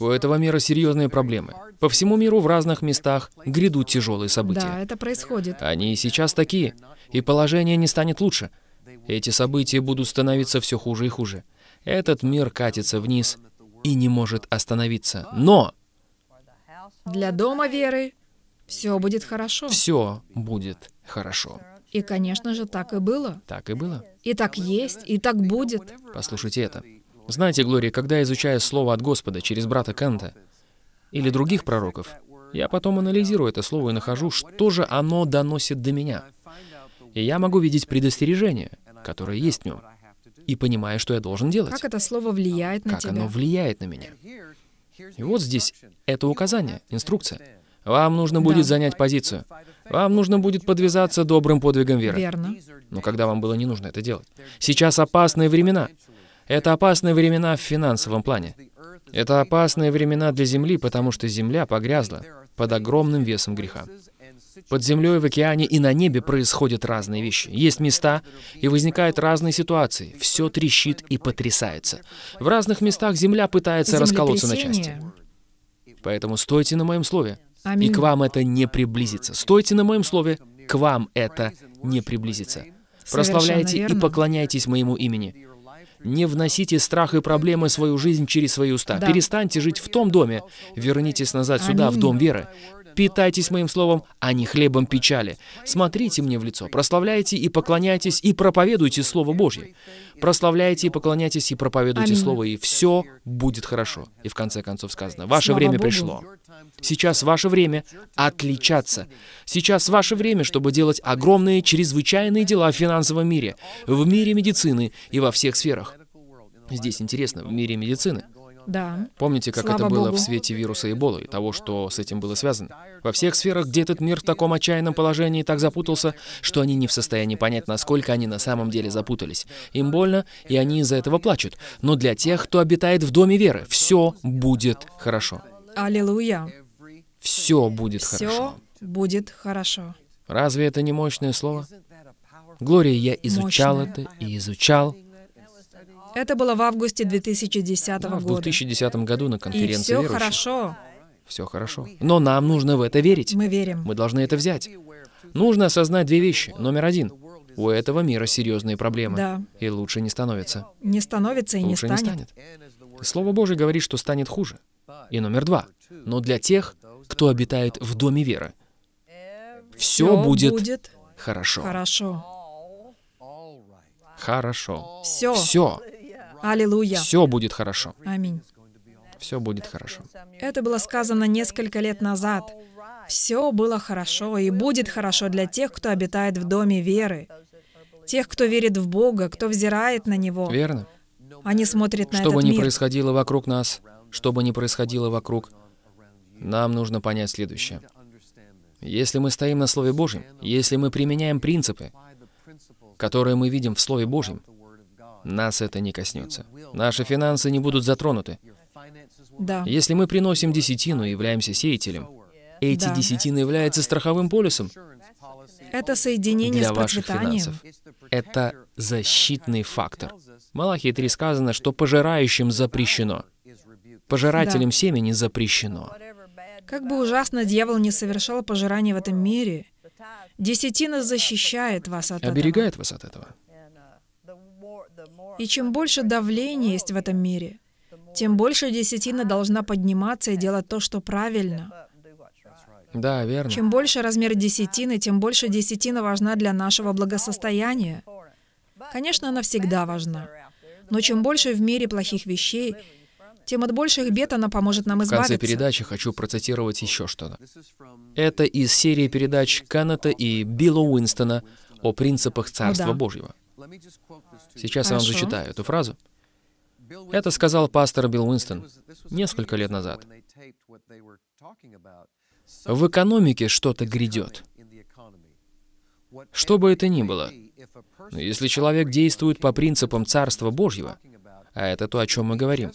У этого мира серьезные проблемы. По всему миру в разных местах грядут тяжелые события. Да, это происходит. Они и сейчас такие, и положение не станет лучше. Эти события будут становиться все хуже и хуже. Этот мир катится вниз и не может остановиться. Но для дома веры все будет хорошо. Все будет хорошо. И, конечно же, так и было. Так и было. И так есть, и так будет. Послушайте это. Знаете, Глория, когда я изучаю Слово от Господа через брата Кента или других пророков, я потом анализирую это слово и нахожу, что же оно доносит до меня. И я могу видеть предостережение, которое есть в нем, и понимаю, что я должен делать. Как это слово влияет на как тебя? Как оно влияет на меня? И вот здесь это указание, инструкция. Вам нужно будет занять позицию. Вам нужно будет подвязаться добрым подвигом веры. Верно. Но когда вам было не нужно это делать? Сейчас опасные времена. Это опасные времена в финансовом плане. Это опасные времена для Земли, потому что Земля погрязла под огромным весом греха. Под землей, в океане и на небе происходят разные вещи. Есть места, и возникают разные ситуации. Все трещит и потрясается. В разных местах земля пытается расколоться на части. Поэтому стойте на моем слове. И к вам это не приблизится. Стойте на моем слове. К вам это не приблизится. Прославляйте и поклоняйтесь моему имени. Не вносите страх и проблемы в свою жизнь через свои уста. Да. Перестаньте жить в том доме. Вернитесь назад сюда, Аминь. в дом веры. Питайтесь моим словом, а не хлебом печали. Смотрите мне в лицо, прославляйте и поклоняйтесь, и проповедуйте Слово Божье. Прославляйте и поклоняйтесь, и проповедуйте Аминь. Слово, и все будет хорошо. И в конце концов сказано, ваше Слава время Богу. пришло. Сейчас ваше время отличаться. Сейчас ваше время, чтобы делать огромные, чрезвычайные дела в финансовом мире, в мире медицины и во всех сферах. Здесь интересно, в мире медицины. Да. Помните, как Слава это было Богу. в свете вируса Эболы и того, что с этим было связано? Во всех сферах, где этот мир в таком отчаянном положении так запутался, что они не в состоянии понять, насколько они на самом деле запутались. Им больно, и они из-за этого плачут. Но для тех, кто обитает в доме веры, все будет хорошо. Аллилуйя. Все будет все хорошо. Все будет хорошо. Разве это не мощное слово? Глория, я изучал Мощное. это и изучал, это было в августе 2010 года. В 2010 году на конференции И все верующих. хорошо. Все хорошо. Но нам нужно в это верить. Мы верим. Мы должны это взять. Нужно осознать две вещи. Номер один. У этого мира серьезные проблемы. Да. И лучше не становится. Не становится и лучше не станет. не станет. Слово Божье говорит, что станет хуже. И номер два. Но для тех, кто обитает в доме веры, все, все будет, будет хорошо. Хорошо. Хорошо. Все. Все. Аллилуйя. Все будет хорошо. Аминь. Все будет хорошо. Это было сказано несколько лет назад. Все было хорошо и будет хорошо для тех, кто обитает в доме веры. Тех, кто верит в Бога, кто взирает на Него. Верно. Они смотрят на Что бы ни мир. происходило вокруг нас, что бы ни происходило вокруг, нам нужно понять следующее. Если мы стоим на Слове Божьем, если мы применяем принципы, которые мы видим в Слове Божьем, нас это не коснется. Наши финансы не будут затронуты. Да. Если мы приносим десятину и являемся сеятелем, эти да. десятины являются страховым полисом. Это соединение для с ваших финансов. Это защитный фактор. Малахии 3 сказано, что пожирающим запрещено. Пожирателям да. семени запрещено. Как бы ужасно дьявол не совершал пожирание в этом мире, десятина защищает вас от Оберегает этого. Оберегает вас от этого. И чем больше давления есть в этом мире, тем больше десятина должна подниматься и делать то, что правильно. Да, верно. Чем больше размер десятины, тем больше десятина важна для нашего благосостояния. Конечно, она всегда важна. Но чем больше в мире плохих вещей, тем от больших бед она поможет нам избавиться. В конце передачи хочу процитировать еще что-то. Это из серии передач Каната и Билла Уинстона о принципах ну Царства да. Божьего. Сейчас я вам зачитаю эту фразу. Это сказал пастор Билл Уинстон несколько лет назад. В экономике что-то грядет. Что бы это ни было, но если человек действует по принципам Царства Божьего, а это то, о чем мы говорим,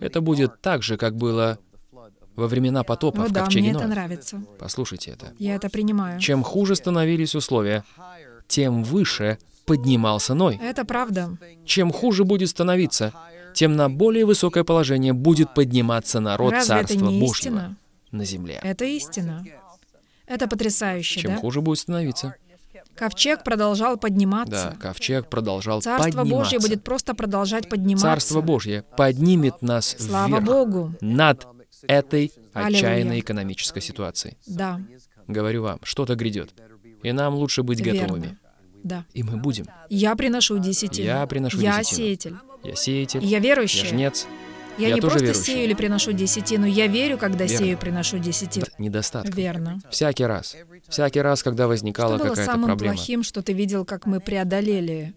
это будет так же, как было во времена потопа О, ну в да, мне это нравится. Послушайте это. Я это принимаю. Чем хуже становились условия, тем выше поднимался Ной. Это правда. Чем хуже будет становиться, тем на более высокое положение будет подниматься народ Разве Царства это не Божьего истина? на земле. Это истина. Это потрясающе, Чем да? хуже будет становиться. Ковчег продолжал подниматься. Да, ковчег продолжал Царство подниматься. Царство Божье будет просто продолжать подниматься. Царство Божье поднимет нас Слава вверх. Богу. Над этой отчаянной Аллилуйя. экономической ситуацией. Да. Говорю вам, что-то грядет. И нам лучше быть Верно. готовыми. Да. И мы будем. Я приношу десятину. Я приношу Я десятину. сеятель. Я сеятель. Я верующий. Я жнец. Я, я не просто верующий. сею или приношу десятину, я верю, когда Верно. сею, приношу десятину. Недостаток. Верно. Всякий раз. Всякий раз, когда возникала какая-то проблема. Что было самым плохим, что ты видел, как мы преодолели?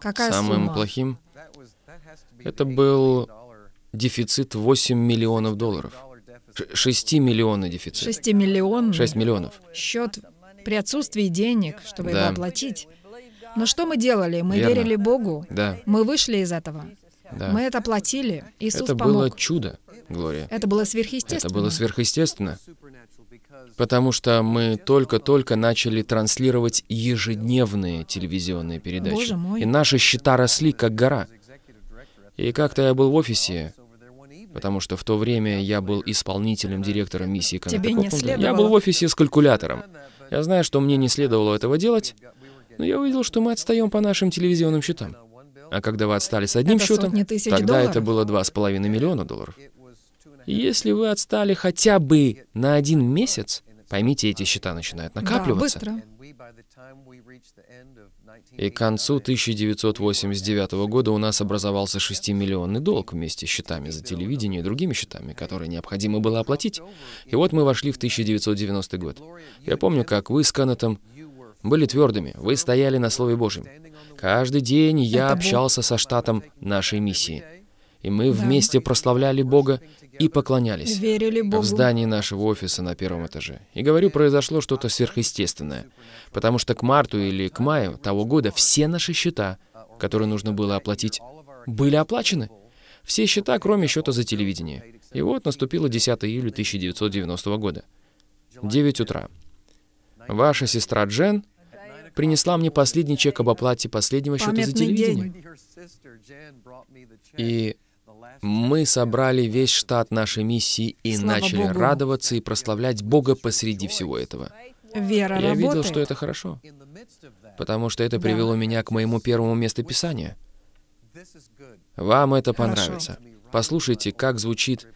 Какая самым сумма? плохим? Это был дефицит 8 миллионов долларов. 6 миллионов дефицит. 6 миллионов? 6 миллионов. Счет при отсутствии денег, чтобы да. его оплатить. Но что мы делали? Мы Верно. верили Богу. Да. Мы вышли из этого. Да. Мы это платили. Иисус это помог. было чудо, Глория. Это было сверхъестественно. Это было сверхъестественно. Потому что мы только-только начали транслировать ежедневные телевизионные передачи. Боже мой. И наши счета росли, как гора. И как-то я был в офисе, потому что в то время я был исполнителем директора миссии Каната Тебе не следовало... Я был в офисе с калькулятором. Я знаю, что мне не следовало этого делать, но я увидел, что мы отстаем по нашим телевизионным счетам. А когда вы отстали с одним это счетом, тогда долларов. это было 2,5 миллиона долларов. И если вы отстали хотя бы на один месяц, Поймите, эти счета начинают накапливаться. Да, быстро. И к концу 1989 года у нас образовался 6-миллионный долг вместе с счетами за телевидение и другими счетами, которые необходимо было оплатить. И вот мы вошли в 1990 год. Я помню, как вы с Канетом были твердыми, вы стояли на Слове Божьем. Каждый день я общался со штатом нашей миссии и мы вместе прославляли Бога и поклонялись. Верили Богу. В здании нашего офиса на первом этаже. И говорю, произошло что-то сверхъестественное. Потому что к марту или к маю того года все наши счета, которые нужно было оплатить, были оплачены. Все счета, кроме счета за телевидение. И вот наступило 10 июля 1990 года. 9 утра. Ваша сестра Джен принесла мне последний чек об оплате последнего счета за телевидение. И мы собрали весь штат нашей миссии и Слава начали Богу. радоваться и прославлять Бога посреди всего этого. Вера Я работает. видел, что это хорошо, потому что это да. привело меня к моему первому местописанию. Вам это понравится. Хорошо. Послушайте, как звучит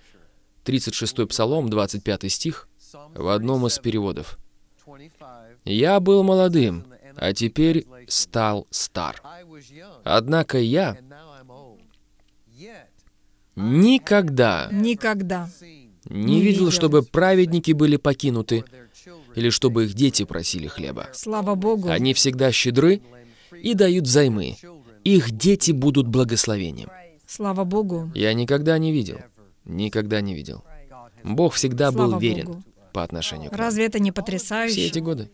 36-й Псалом, 25 стих, в одном из переводов. «Я был молодым, а теперь стал стар. Однако я Никогда. Никогда. Не, видел, чтобы праведники были покинуты или чтобы их дети просили хлеба. Слава Богу. Они всегда щедры и дают взаймы. Их дети будут благословением. Слава Богу. Я никогда не видел. Никогда не видел. Бог всегда Слава был верен Богу. по отношению к нам. Разве это не потрясающе? Все эти годы.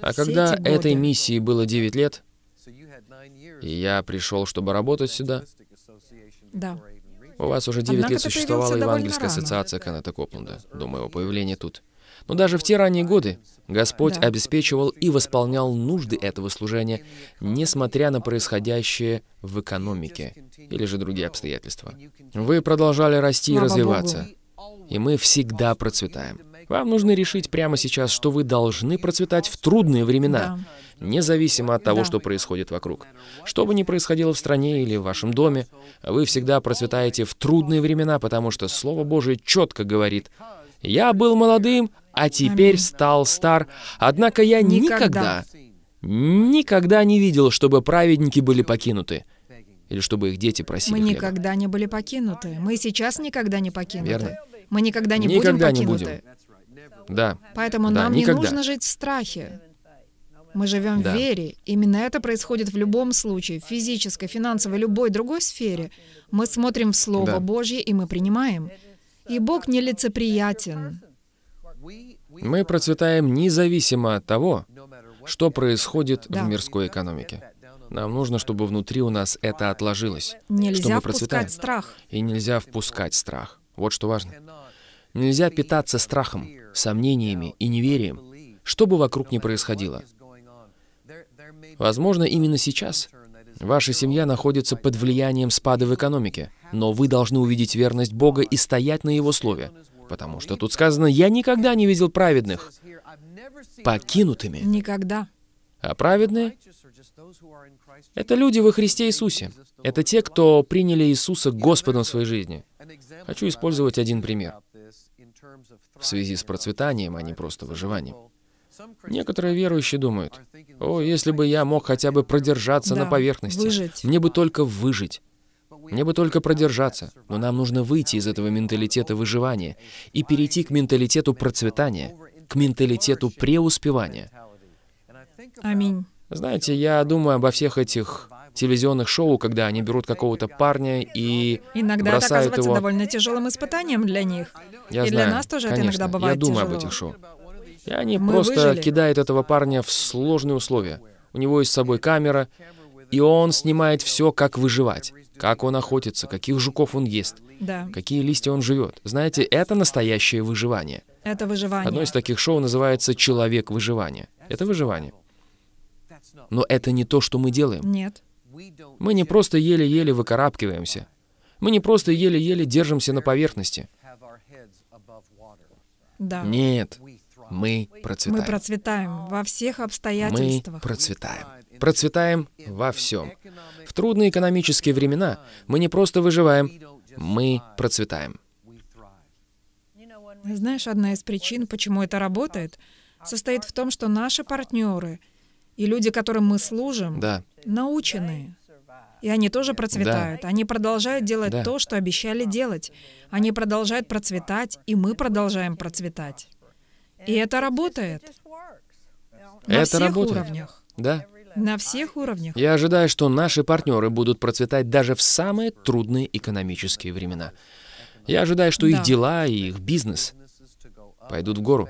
А Все когда годы. этой миссии было 9 лет, и я пришел, чтобы работать сюда, да. У вас уже 9 лет существовала Евангельская ассоциация Каната Копленда до моего появления тут. Но даже в те ранние годы Господь да. обеспечивал и восполнял нужды этого служения, несмотря на происходящее в экономике или же другие обстоятельства. Вы продолжали расти и развиваться, и мы всегда процветаем. Вам нужно решить прямо сейчас, что вы должны процветать в трудные времена, да. независимо от того, да. что происходит вокруг. Что бы ни происходило в стране или в вашем доме, вы всегда процветаете в трудные времена, потому что Слово Божие четко говорит, «Я был молодым, а теперь Аминь. стал стар, однако я никогда, никогда не видел, чтобы праведники были покинуты» или чтобы их дети просили Мы хлеба. никогда не были покинуты. Мы сейчас никогда не покинуты. Верно. Мы никогда не никогда будем покинуты. Не будем. Да. Поэтому да, нам никогда. не нужно жить в страхе. Мы живем да. в вере. Именно это происходит в любом случае, в физической, финансовой, любой другой сфере. Мы смотрим в Слово да. Божье, и мы принимаем. И Бог нелицеприятен. Мы процветаем независимо от того, что происходит да. в мирской экономике. Нам нужно, чтобы внутри у нас это отложилось. Нельзя чтобы впускать страх. И нельзя впускать страх. Вот что важно. Нельзя питаться страхом, сомнениями и неверием, что бы вокруг ни происходило. Возможно, именно сейчас ваша семья находится под влиянием спада в экономике, но вы должны увидеть верность Бога и стоять на Его Слове, потому что тут сказано «Я никогда не видел праведных покинутыми». Никогда. А праведные — это люди во Христе Иисусе. Это те, кто приняли Иисуса Господом в своей жизни. Хочу использовать один пример в связи с процветанием, а не просто выживанием. Некоторые верующие думают, «О, если бы я мог хотя бы продержаться да, на поверхности, выжить. мне бы только выжить». Мне бы только продержаться, но нам нужно выйти из этого менталитета выживания и перейти к менталитету процветания, к менталитету преуспевания. Аминь. Знаете, я думаю обо всех этих телевизионных шоу, когда они берут какого-то парня и Иногда бросают это оказывается его... довольно тяжелым испытанием для них. Я и знаю, для нас тоже конечно, это иногда бывает Я думаю тяжело. об этих шоу. И они Мы просто выжили. кидают этого парня в сложные условия. У него есть с собой камера, и он снимает все, как выживать, как он охотится, каких жуков он ест, да. какие листья он живет. Знаете, это настоящее выживание. Это выживание. Одно из таких шоу называется «Человек выживания». Это выживание. Но это не то, что мы делаем. Нет. Мы не просто еле-еле выкарабкиваемся. Мы не просто еле-еле держимся на поверхности. Да. Нет, мы процветаем. Мы процветаем во всех обстоятельствах. Мы процветаем. Процветаем во всем. В трудные экономические времена мы не просто выживаем, мы процветаем. Знаешь, одна из причин, почему это работает, состоит в том, что наши партнеры — и люди, которым мы служим, да. научены. И они тоже процветают. Да. Они продолжают делать да. то, что обещали делать. Они продолжают процветать, и мы продолжаем процветать. И это работает. На всех работает. уровнях. Да. На всех уровнях. Я ожидаю, что наши партнеры будут процветать даже в самые трудные экономические времена. Я ожидаю, что да. их дела и их бизнес пойдут в гору.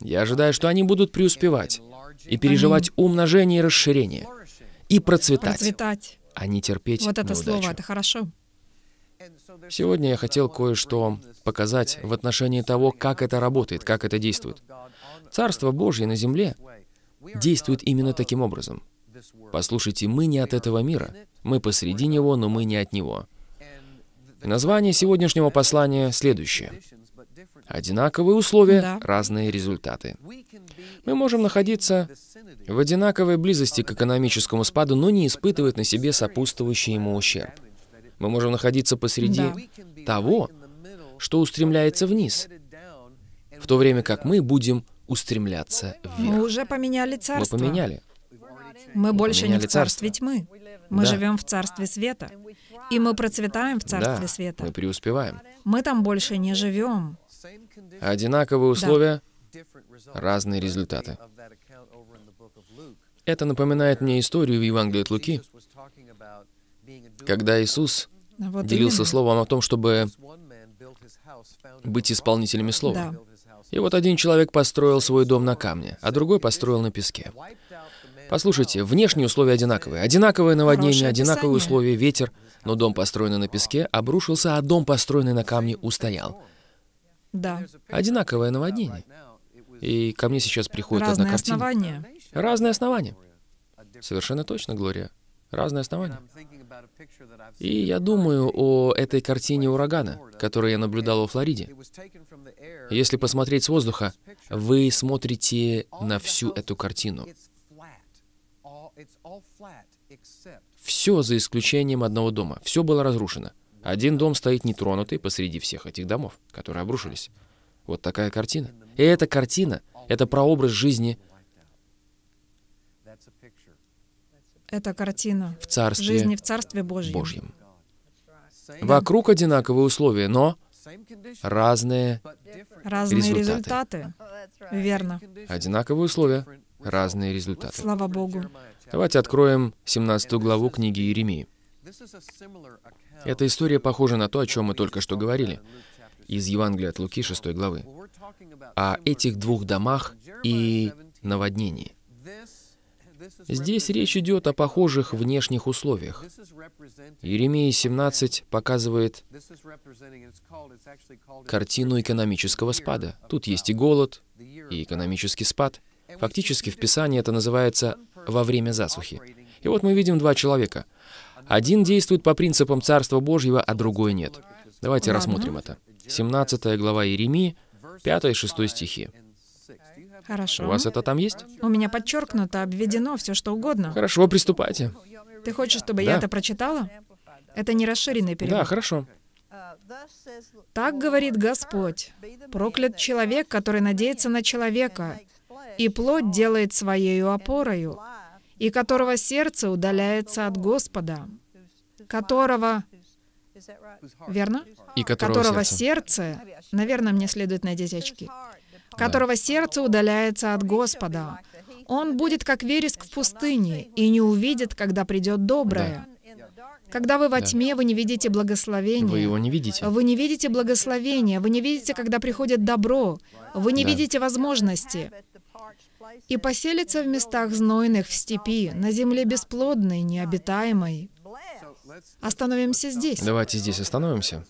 Я ожидаю, что они будут преуспевать и переживать умножение и расширение, и процветать, процветать. а не терпеть Вот это слово, это хорошо. Сегодня я хотел кое-что показать в отношении того, как это работает, как это действует. Царство Божье на земле действует именно таким образом. Послушайте, мы не от этого мира. Мы посреди него, но мы не от него. Название сегодняшнего послания следующее. Одинаковые условия, да. разные результаты. Мы можем находиться в одинаковой близости к экономическому спаду, но не испытывать на себе сопутствующий ему ущерб. Мы можем находиться посреди да. того, что устремляется вниз, в то время как мы будем устремляться вверх. Мы уже поменяли царство. Мы поменяли. Мы, мы больше не в царстве тьмы. Мы да. живем в царстве света. И мы процветаем в царстве да, света. Мы преуспеваем. Мы там больше не живем. Одинаковые условия, да. разные результаты. Это напоминает мне историю в Евангелии от Луки, когда Иисус а вот делился именно. словом о том, чтобы быть исполнителями слова. Да. И вот один человек построил свой дом на камне, а другой построил на песке. Послушайте, внешние условия одинаковые. Одинаковое наводнение, одинаковые условия, ветер. Но дом, построенный на песке, обрушился, а дом, построенный на камне, устоял. Да. Одинаковое наводнение. И ко мне сейчас приходит Разные одна картина. основания. Разные основания. Совершенно точно, Глория. Разные основания. И я думаю о этой картине урагана, которую я наблюдал во Флориде. Если посмотреть с воздуха, вы смотрите на всю эту картину. Все за исключением одного дома. Все было разрушено. Один дом стоит нетронутый посреди всех этих домов, которые обрушились. Вот такая картина. И эта картина — это прообраз жизни Это картина в царстве, жизни в Царстве Божьем. Божьем. Вокруг одинаковые условия, но разные, разные результаты. результаты. Верно. Одинаковые условия, разные результаты. Слава Богу. Давайте откроем 17 главу книги Иеремии. Эта история похожа на то, о чем мы только что говорили, из Евангелия от Луки 6 главы, о этих двух домах и наводнении. Здесь речь идет о похожих внешних условиях. Иеремия 17 показывает картину экономического спада. Тут есть и голод, и экономический спад. Фактически в Писании это называется «во время засухи». И вот мы видим два человека — один действует по принципам Царства Божьего, а другой нет. Давайте Ладно. рассмотрим это. 17 глава Иеремии, 5 и 6 стихи. Хорошо. У вас это там есть? У меня подчеркнуто, обведено все что угодно. Хорошо, приступайте. Ты хочешь, чтобы да. я это прочитала? Это не расширенный перевод. Да, хорошо. Так говорит Господь, проклят человек, который надеется на человека, и плоть делает своею опорою, и которого сердце удаляется от Господа, которого Верно? И которого, которого сердце... сердце... Наверное, мне следует надеть очки. Которого сердце удаляется от Господа. Он будет как вереск в пустыне и не увидит, когда придет доброе. Да. Когда вы во да. тьме, вы не видите благословения. Вы его не видите. Вы не видите благословения. Вы не видите, когда приходит добро. Вы не да. видите возможности и поселится в местах знойных в степи, на земле бесплодной, необитаемой. Остановимся здесь. Давайте здесь остановимся.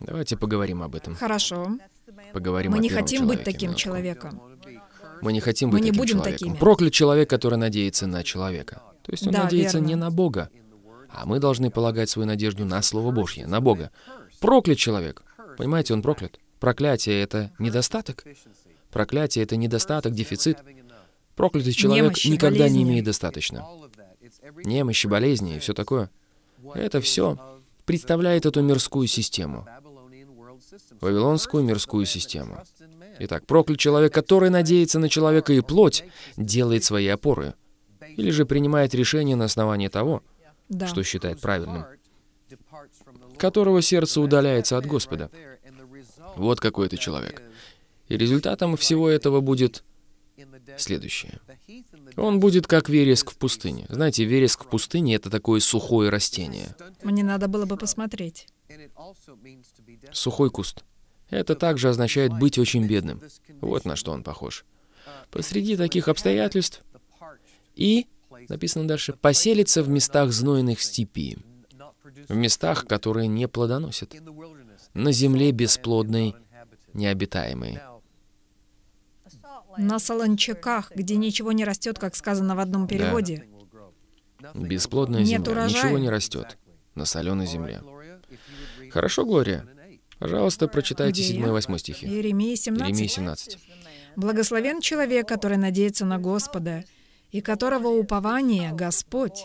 Давайте поговорим об этом. Хорошо. Поговорим Мы о не хотим быть таким минутку. человеком. Мы не хотим быть Мы таким не будем человеком. Такими. Проклят человек, который надеется на человека. То есть он да, надеется верно. не на Бога. А мы должны полагать свою надежду на Слово Божье, на Бога. Проклят человек. Понимаете, он проклят. Проклятие — это недостаток. Проклятие — это недостаток, дефицит. Проклятый человек Немощи, никогда болезни. не имеет достаточно. Немощи, болезни и все такое. Это все представляет эту мирскую систему. Вавилонскую мирскую систему. Итак, проклят человек, который надеется на человека и плоть, делает свои опоры. Или же принимает решение на основании того, да. что считает правильным, которого сердце удаляется от Господа. Вот какой это человек. И результатом всего этого будет следующее. Он будет как вереск в пустыне. Знаете, вереск в пустыне — это такое сухое растение. Мне надо было бы посмотреть. Сухой куст. Это также означает быть очень бедным. Вот на что он похож. Посреди таких обстоятельств и, написано дальше, поселится в местах знойных степи, в местах, которые не плодоносят, на земле бесплодной, необитаемой на солончаках, где ничего не растет, как сказано в одном переводе. Да. Бесплодная Нет земля, урожая. ничего не растет на соленой земле. Хорошо, Глория? Пожалуйста, прочитайте 7 и 8 стихи. Иеремия 17. 17. «Благословен человек, который надеется на Господа, и которого упование — Господь,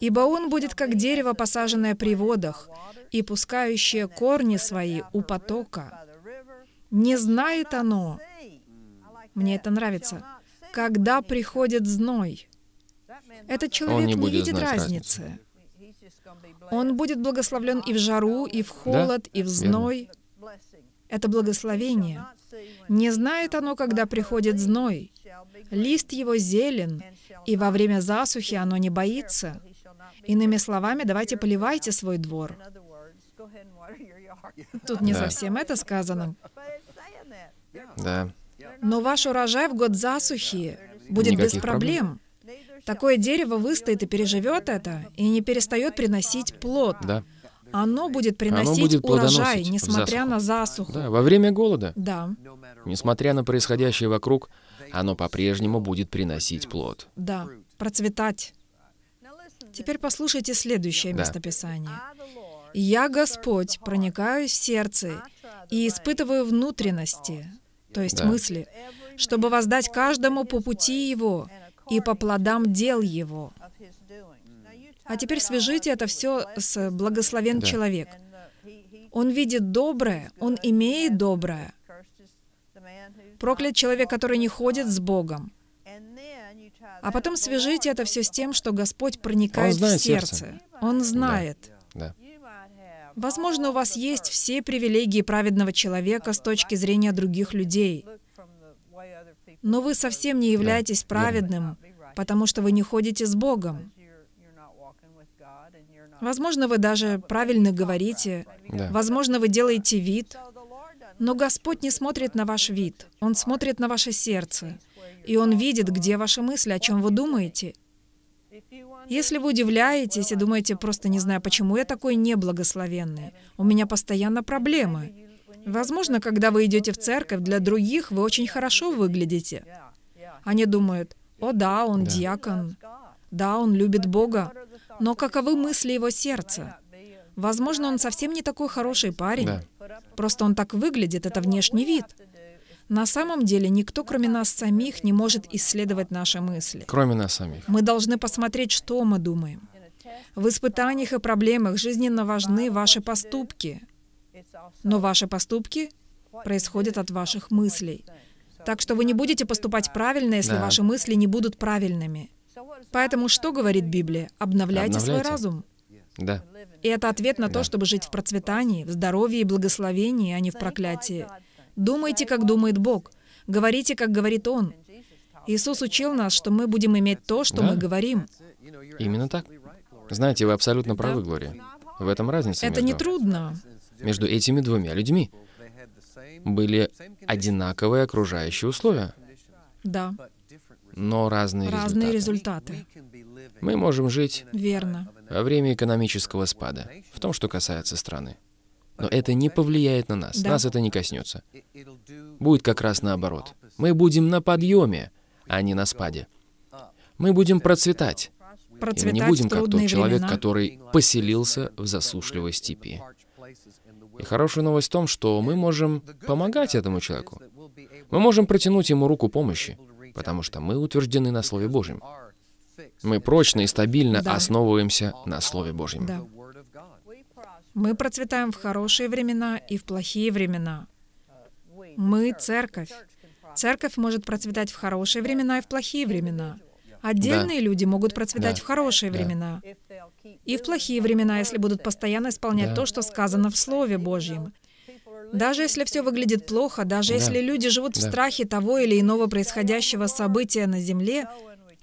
ибо он будет как дерево, посаженное при водах, и пускающее корни свои у потока. Не знает оно мне это нравится. Когда приходит зной, этот человек он не, не видит разницы. разницы. Он будет благословлен и в жару, и в холод, да? и в зной. Это благословение. Не знает оно, когда приходит зной. Лист его зелен, и во время засухи оно не боится. Иными словами, давайте поливайте свой двор. Тут не да. совсем это сказано. Да. Но ваш урожай в год засухи будет Никаких без проблем. проблем. Такое дерево выстоит и переживет это, и не перестает приносить плод. Да. Оно будет приносить Оно будет урожай, несмотря засуху. на засуху. Да, во время голода. Да. Несмотря на происходящее вокруг, оно по-прежнему будет приносить плод. Да, процветать. Теперь послушайте следующее да. местописание. «Я, Господь, проникаю в сердце и испытываю внутренности, то есть да. мысли, чтобы воздать каждому по пути его и по плодам дел его. А теперь свяжите это все с благословен да. человек. Он видит доброе, он имеет доброе. Проклят человек, который не ходит с Богом. А потом свяжите это все с тем, что Господь проникает в сердце. сердце. Он знает. Да. Возможно, у вас есть все привилегии праведного человека с точки зрения других людей. Но вы совсем не являетесь праведным, потому что вы не ходите с Богом. Возможно, вы даже правильно говорите, да. возможно, вы делаете вид, но Господь не смотрит на ваш вид, Он смотрит на ваше сердце, и Он видит, где ваши мысли, о чем вы думаете, если вы удивляетесь и думаете, просто не знаю, почему я такой неблагословенный, у меня постоянно проблемы. Возможно, когда вы идете в церковь, для других вы очень хорошо выглядите. Они думают, о да, он да. диакон, да, он любит Бога, но каковы мысли его сердца? Возможно, он совсем не такой хороший парень. Да. Просто он так выглядит, это внешний вид. На самом деле никто, кроме нас самих, не может исследовать наши мысли. Кроме нас самих. Мы должны посмотреть, что мы думаем. В испытаниях и проблемах жизненно важны ваши поступки. Но ваши поступки происходят от ваших мыслей. Так что вы не будете поступать правильно, если да. ваши мысли не будут правильными. Поэтому что говорит Библия? Обновляйте, Обновляйте. свой разум. Да. И это ответ на да. то, чтобы жить в процветании, в здоровье и благословении, а не в проклятии. Думайте, как думает Бог. Говорите, как говорит Он. Иисус учил нас, что мы будем иметь то, что да. мы говорим. Именно так. Знаете, вы абсолютно правы, Глория. В этом разница. Это не трудно. Между этими двумя людьми были одинаковые окружающие условия. Да. Но разные, разные результаты. результаты. Мы можем жить Верно. во время экономического спада, в том, что касается страны но это не повлияет на нас, да. нас это не коснется. Будет как раз наоборот. Мы будем на подъеме, а не на спаде. Мы будем процветать. процветать и мы не будем как тот времена. человек, который поселился в засушливой степи. И хорошая новость в том, что мы можем помогать этому человеку. Мы можем протянуть ему руку помощи, потому что мы утверждены на Слове Божьем. Мы прочно и стабильно да. основываемся на Слове Божьем. Да. Мы процветаем в хорошие времена и в плохие времена. Мы — церковь. Церковь может процветать в хорошие времена и в плохие времена. Отдельные да. люди могут процветать да. в хорошие да. времена и в плохие времена, если будут постоянно исполнять да. то, что сказано в Слове Божьем. Даже если все выглядит плохо, даже да. если люди живут да. в страхе того или иного происходящего события на земле,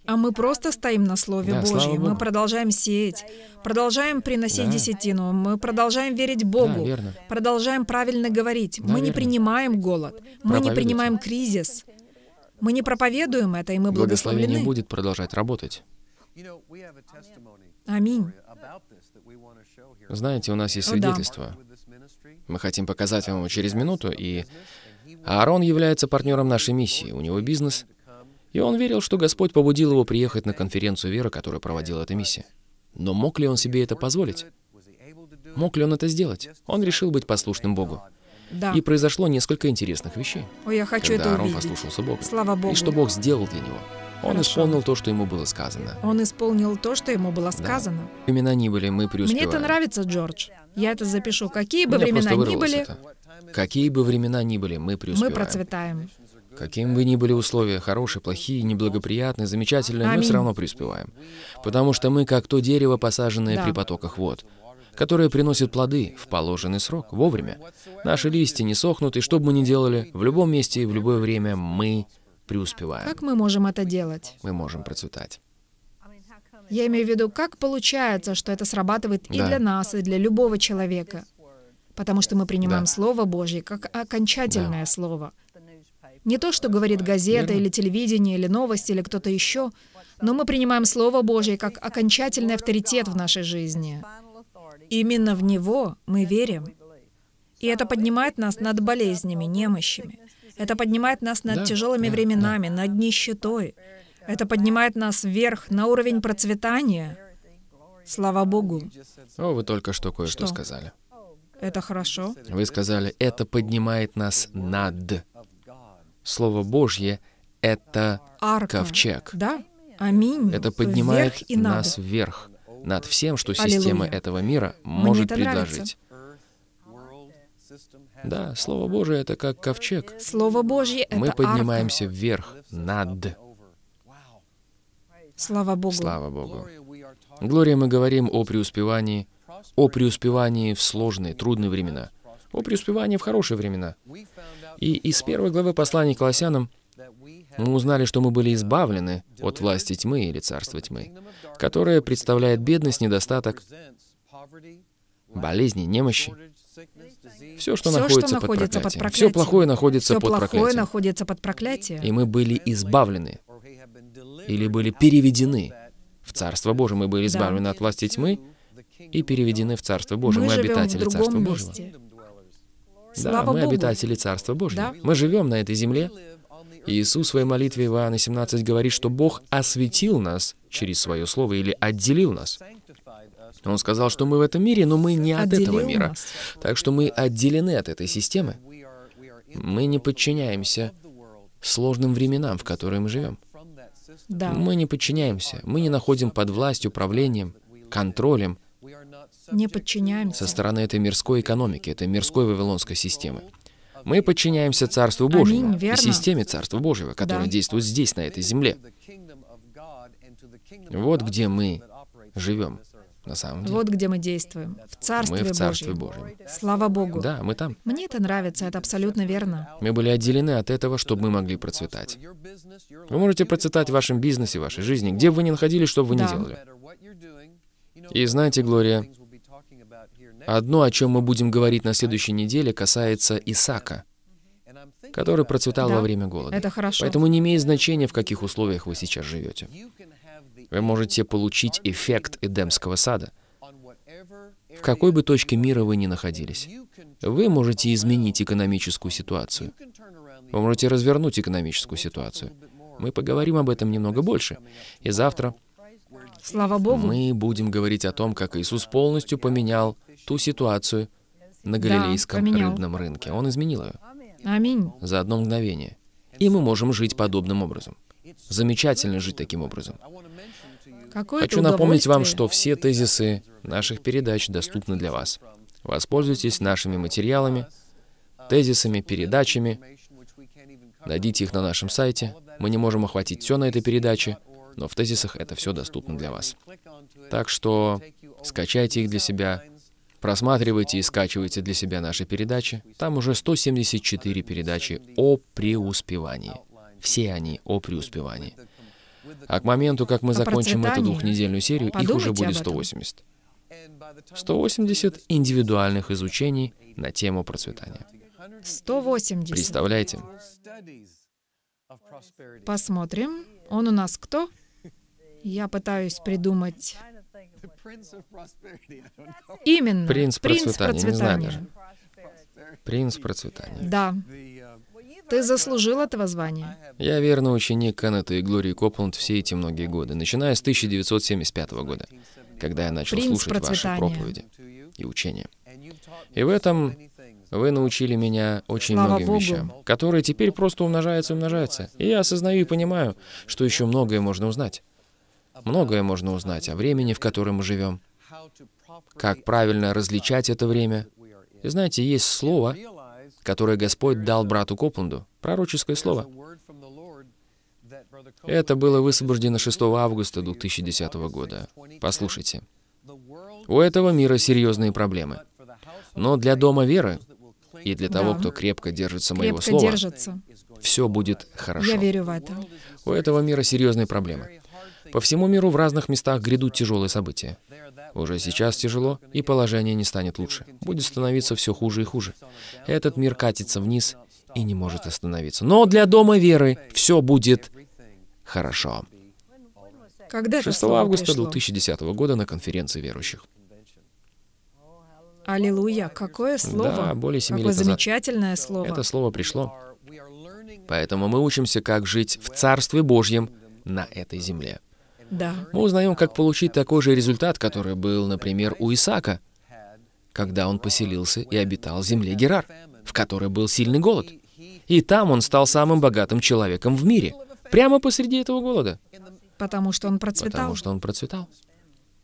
а мы просто стоим на Слове да, Божьем, мы продолжаем сеять, продолжаем приносить да. десятину, мы продолжаем верить Богу, да, верно. продолжаем правильно говорить, да, мы верно. не принимаем голод, мы не принимаем кризис, мы не проповедуем это, и мы благословлены. Благословение будет продолжать работать. Аминь. Знаете, у нас есть свидетельство. Мы хотим показать вам его через минуту, и Аарон является партнером нашей миссии. У него бизнес, и он верил, что Господь побудил его приехать на конференцию веры, которую проводила эта миссия. Но мог ли он себе это позволить? Мог ли он это сделать? Он решил быть послушным Богу. Да. И произошло несколько интересных вещей. О, я хочу когда это Арон увидеть. послушался Бога. Слава Богу. И что Бог сделал для него. Он Хорошо. исполнил то, что ему было сказано. Он исполнил то, что ему было сказано. Да. Времена ни были, мы преуспеваем. Мне это нравится, Джордж. Я это запишу. Какие бы времена ни были... Это. Какие бы времена ни были, мы преуспеваем. Мы процветаем. Каким бы ни были условия, хорошие, плохие, неблагоприятные, замечательные, Аминь. мы все равно преуспеваем. Потому что мы как то дерево, посаженное да. при потоках вод, которое приносит плоды в положенный срок, вовремя. Наши листья не сохнут, и что бы мы ни делали, в любом месте и в любое время мы преуспеваем. Как мы можем это делать? Мы можем процветать. Я имею в виду, как получается, что это срабатывает и да. для нас, и для любого человека. Потому что мы принимаем да. Слово Божье как окончательное да. Слово. Не то, что говорит газета или телевидение, или новости, или кто-то еще, но мы принимаем Слово Божье как окончательный авторитет в нашей жизни. Именно в Него мы верим. И это поднимает нас над болезнями, немощами. Это поднимает нас над да, тяжелыми да, временами, да. над нищетой. Это поднимает нас вверх, на уровень процветания. Слава Богу. О, вы только что кое-что сказали. Это хорошо. Вы сказали, это поднимает нас над Слово Божье — это Арка. ковчег. Да? Аминь. Это поднимает вверх и нас вверх над всем, что система этого мира может это предложить. Нравится. Да, Слово Божье это как ковчег. Слово Божье — это Мы поднимаемся арка. вверх, над. Слава Богу. Слава Богу. Глория, мы говорим о преуспевании, о преуспевании в сложные, трудные времена, о преуспевании в хорошие времена. И из первой главы послания к Колоссянам мы узнали, что мы были избавлены от власти тьмы или царства тьмы, которое представляет бедность, недостаток, болезни, немощи, все, что все, находится, что под, проклятием. под проклятием. Все плохое находится все под плохое проклятием. находится под проклятием. И мы были избавлены или были переведены в Царство Божие. Мы были избавлены да. от власти тьмы и переведены в Царство Божие. Мы, мы обитатели Царства Божьего. Слава да, мы Богу. обитатели Царства Божьего. Да? Мы живем на этой земле. Иисус в своей молитве Иоанна 17 говорит, что Бог осветил нас через Свое Слово или отделил нас. Он сказал, что мы в этом мире, но мы не от отделил этого мира. Нас. Так что мы отделены от этой системы. Мы не подчиняемся сложным временам, в которые мы живем. Да. Мы не подчиняемся, мы не находим под властью, управлением, контролем не подчиняемся. Со стороны этой мирской экономики, этой мирской вавилонской системы. Мы подчиняемся Царству Божьему Аминь, верно. и системе Царства Божьего, которая да. действует здесь, на этой земле. Вот где мы живем, на самом деле. Вот где мы действуем. В Царстве, мы в Царстве Божьем. Божьем. Слава Богу. Да, мы там. Мне это нравится, это абсолютно верно. Мы были отделены от этого, чтобы мы могли процветать. Вы можете процветать в вашем бизнесе, в вашей жизни, где бы вы ни находились, что бы вы да. ни делали. И знаете, Глория, Одно, о чем мы будем говорить на следующей неделе, касается Исака, который процветал да. во время голода. Это хорошо. Поэтому не имеет значения, в каких условиях вы сейчас живете. Вы можете получить эффект Эдемского сада, в какой бы точке мира вы ни находились. Вы можете изменить экономическую ситуацию. Вы можете развернуть экономическую ситуацию. Мы поговорим об этом немного больше. И завтра Слава Богу. мы будем говорить о том, как Иисус полностью поменял ту ситуацию на Галилейском да, рыбном рынке. Он изменил ее. Аминь. За одно мгновение. И мы можем жить подобным образом. Замечательно жить таким образом. Какое Хочу напомнить вам, что все тезисы наших передач доступны для вас. Воспользуйтесь нашими материалами, тезисами, передачами. Найдите их на нашем сайте. Мы не можем охватить все на этой передаче, но в тезисах это все доступно для вас. Так что скачайте их для себя, Просматривайте и скачивайте для себя наши передачи. Там уже 174 передачи о преуспевании. Все они о преуспевании. А к моменту, как мы закончим эту двухнедельную серию, Подумайте их уже будет 180. 180 индивидуальных изучений на тему процветания. 180. Представляете? Посмотрим. Он у нас кто? Я пытаюсь придумать Именно. Принц процветания. Принц процветания. Не знаю даже. Принц процветания. Да. Uh, Ты заслужил этого звания. Я верно ученик Кеннета и Глории Копланд все эти многие годы, начиная с 1975 года, когда я начал Принц слушать ваши проповеди и учения. И в этом вы научили меня очень Слава многим Богу. вещам, которые теперь просто умножаются и умножаются. И я осознаю и понимаю, что еще многое можно узнать. Многое можно узнать о времени, в котором мы живем, как правильно различать это время. И знаете, есть слово, которое Господь дал брату Копланду, пророческое слово. Это было высвобождено 6 августа 2010 года. Послушайте. У этого мира серьезные проблемы. Но для дома веры и для того, да. кто крепко держится крепко моего слова, держится. все будет хорошо. Я верю в это. У этого мира серьезные проблемы. По всему миру в разных местах грядут тяжелые события. Уже сейчас тяжело, и положение не станет лучше. Будет становиться все хуже и хуже. Этот мир катится вниз и не может остановиться. Но для дома веры все будет хорошо. Когда 6 августа пришло? 2010 года на конференции верующих. Аллилуйя, какое слово! Да, более 7 какое лет назад. замечательное слово! Это слово пришло. Поэтому мы учимся, как жить в Царстве Божьем на этой земле. Да. Мы узнаем, как получить такой же результат, который был, например, у Исаака, когда он поселился и обитал в земле Герар, в которой был сильный голод. И там он стал самым богатым человеком в мире, прямо посреди этого голода. Потому что он процветал. Потому что он процветал.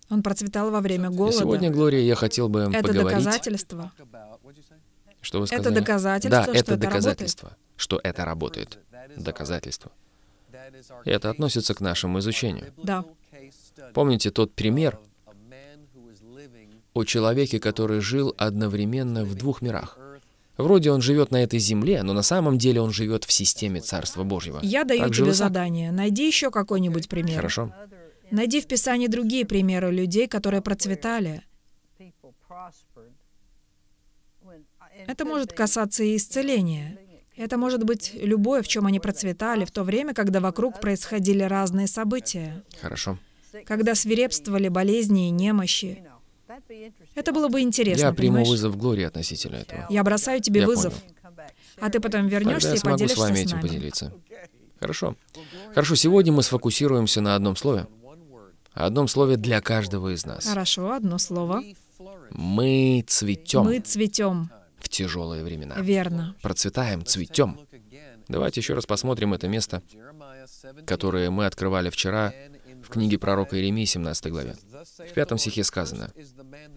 Он процветал во время голода. И сегодня, Глория, я хотел бы это поговорить... Это доказательство. Что вы сказали? Это доказательство, да, что это, это доказательство, работает. что это работает. Доказательство. Это относится к нашему изучению. Да. Помните тот пример о человеке, который жил одновременно в двух мирах? Вроде он живет на этой земле, но на самом деле он живет в системе Царства Божьего. Я даю так тебе задание. Найди еще какой-нибудь пример. Хорошо. Найди в Писании другие примеры людей, которые процветали. Это может касаться и исцеления. Это может быть любое, в чем они процветали, в то время, когда вокруг происходили разные события. Хорошо. Когда свирепствовали болезни и немощи. Это было бы интересно. Я приму понимаешь? вызов Глории относительно этого. Я бросаю тебе Я вызов. Понял. А ты потом вернешься Тогда и я поделишься с вами с нами. этим поделиться. Хорошо. Хорошо, сегодня мы сфокусируемся на одном слове. Одном слове для каждого из нас. Хорошо, одно слово. Мы цветем. Мы цветем тяжелые времена. Верно. Процветаем, цветем. Давайте еще раз посмотрим это место, которое мы открывали вчера в книге пророка Иеремии, 17 главе. В пятом стихе сказано,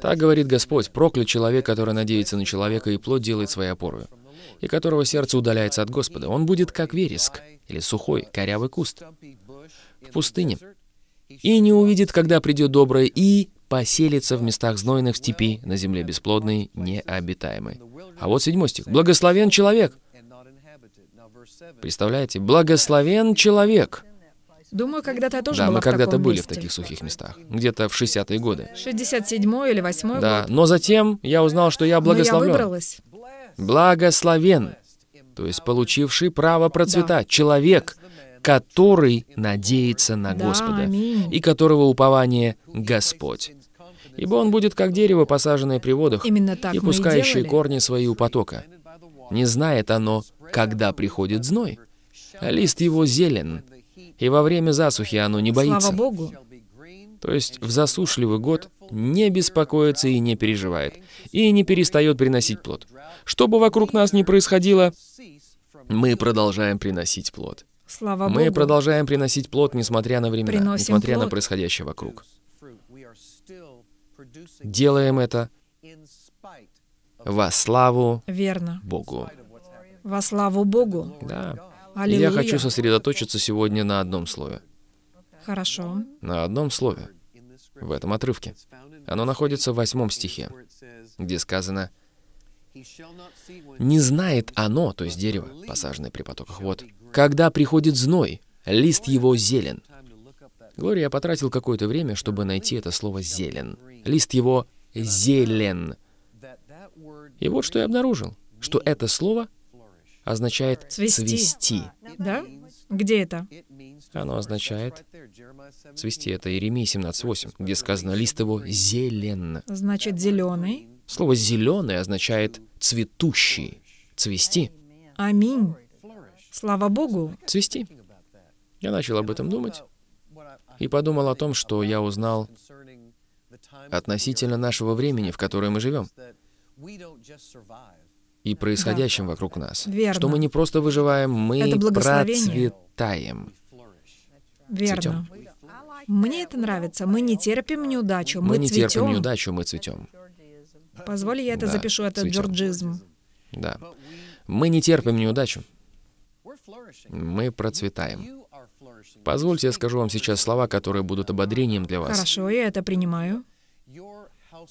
«Так говорит Господь, проклят человек, который надеется на человека, и плод делает своей опорою, и которого сердце удаляется от Господа. Он будет как вереск, или сухой, корявый куст в пустыне, и не увидит, когда придет доброе, и поселится в местах знойных степи, на земле бесплодной, необитаемой. А вот седьмой стих. Благословен человек. Представляете? Благословен человек. Думаю, когда-то тоже да, была мы когда-то были месте. в таких сухих местах. Где-то в 60-е годы. 67-й или 8-й Да, год. но затем я узнал, что я благословлен. Но я выбралась. Благословен, то есть получивший право процветать. Да. Человек, который надеется на да, Господа, аминь. и которого упование Господь ибо он будет как дерево, посаженное при водах, Именно так и пускающее и корни свои у потока. Не знает оно, когда приходит зной. А лист его зелен, и во время засухи оно не боится. Слава Богу. То есть в засушливый год не беспокоится и не переживает, и не перестает приносить плод. Что бы вокруг нас ни происходило, мы продолжаем приносить плод. Слава мы Богу. продолжаем приносить плод, несмотря на время, несмотря плод. на происходящее вокруг делаем это во славу Верно. Богу. Во славу Богу. Да. Аллилуйя. Я хочу сосредоточиться сегодня на одном слове. Хорошо. На одном слове. В этом отрывке. Оно находится в восьмом стихе, где сказано «Не знает оно, то есть дерево, посаженное при потоках вод, когда приходит зной, лист его зелен, Глория потратил какое-то время, чтобы найти это слово «зелен». Лист его «зелен». И вот что я обнаружил, что это слово означает «цвести». Да? Где это? Оно означает «цвести». Это Иеремия 17.8, где сказано «лист его зелен». Значит, «зеленый». Слово «зеленый» означает «цветущий», «цвести». Аминь. Слава Богу. Цвести. Я начал об этом думать и подумал о том, что я узнал относительно нашего времени, в которое мы живем, и происходящем да. вокруг нас. Верно. Что мы не просто выживаем, мы процветаем. Верно. Цветем. Мне это нравится. Мы не терпим неудачу, мы, мы не цветем. терпим неудачу, мы цветем. Позволь, я это да, запишу, это цветем. джорджизм. Да. Мы не терпим неудачу. Мы процветаем. Позвольте, я скажу вам сейчас слова, которые будут ободрением для вас. Хорошо, я это принимаю.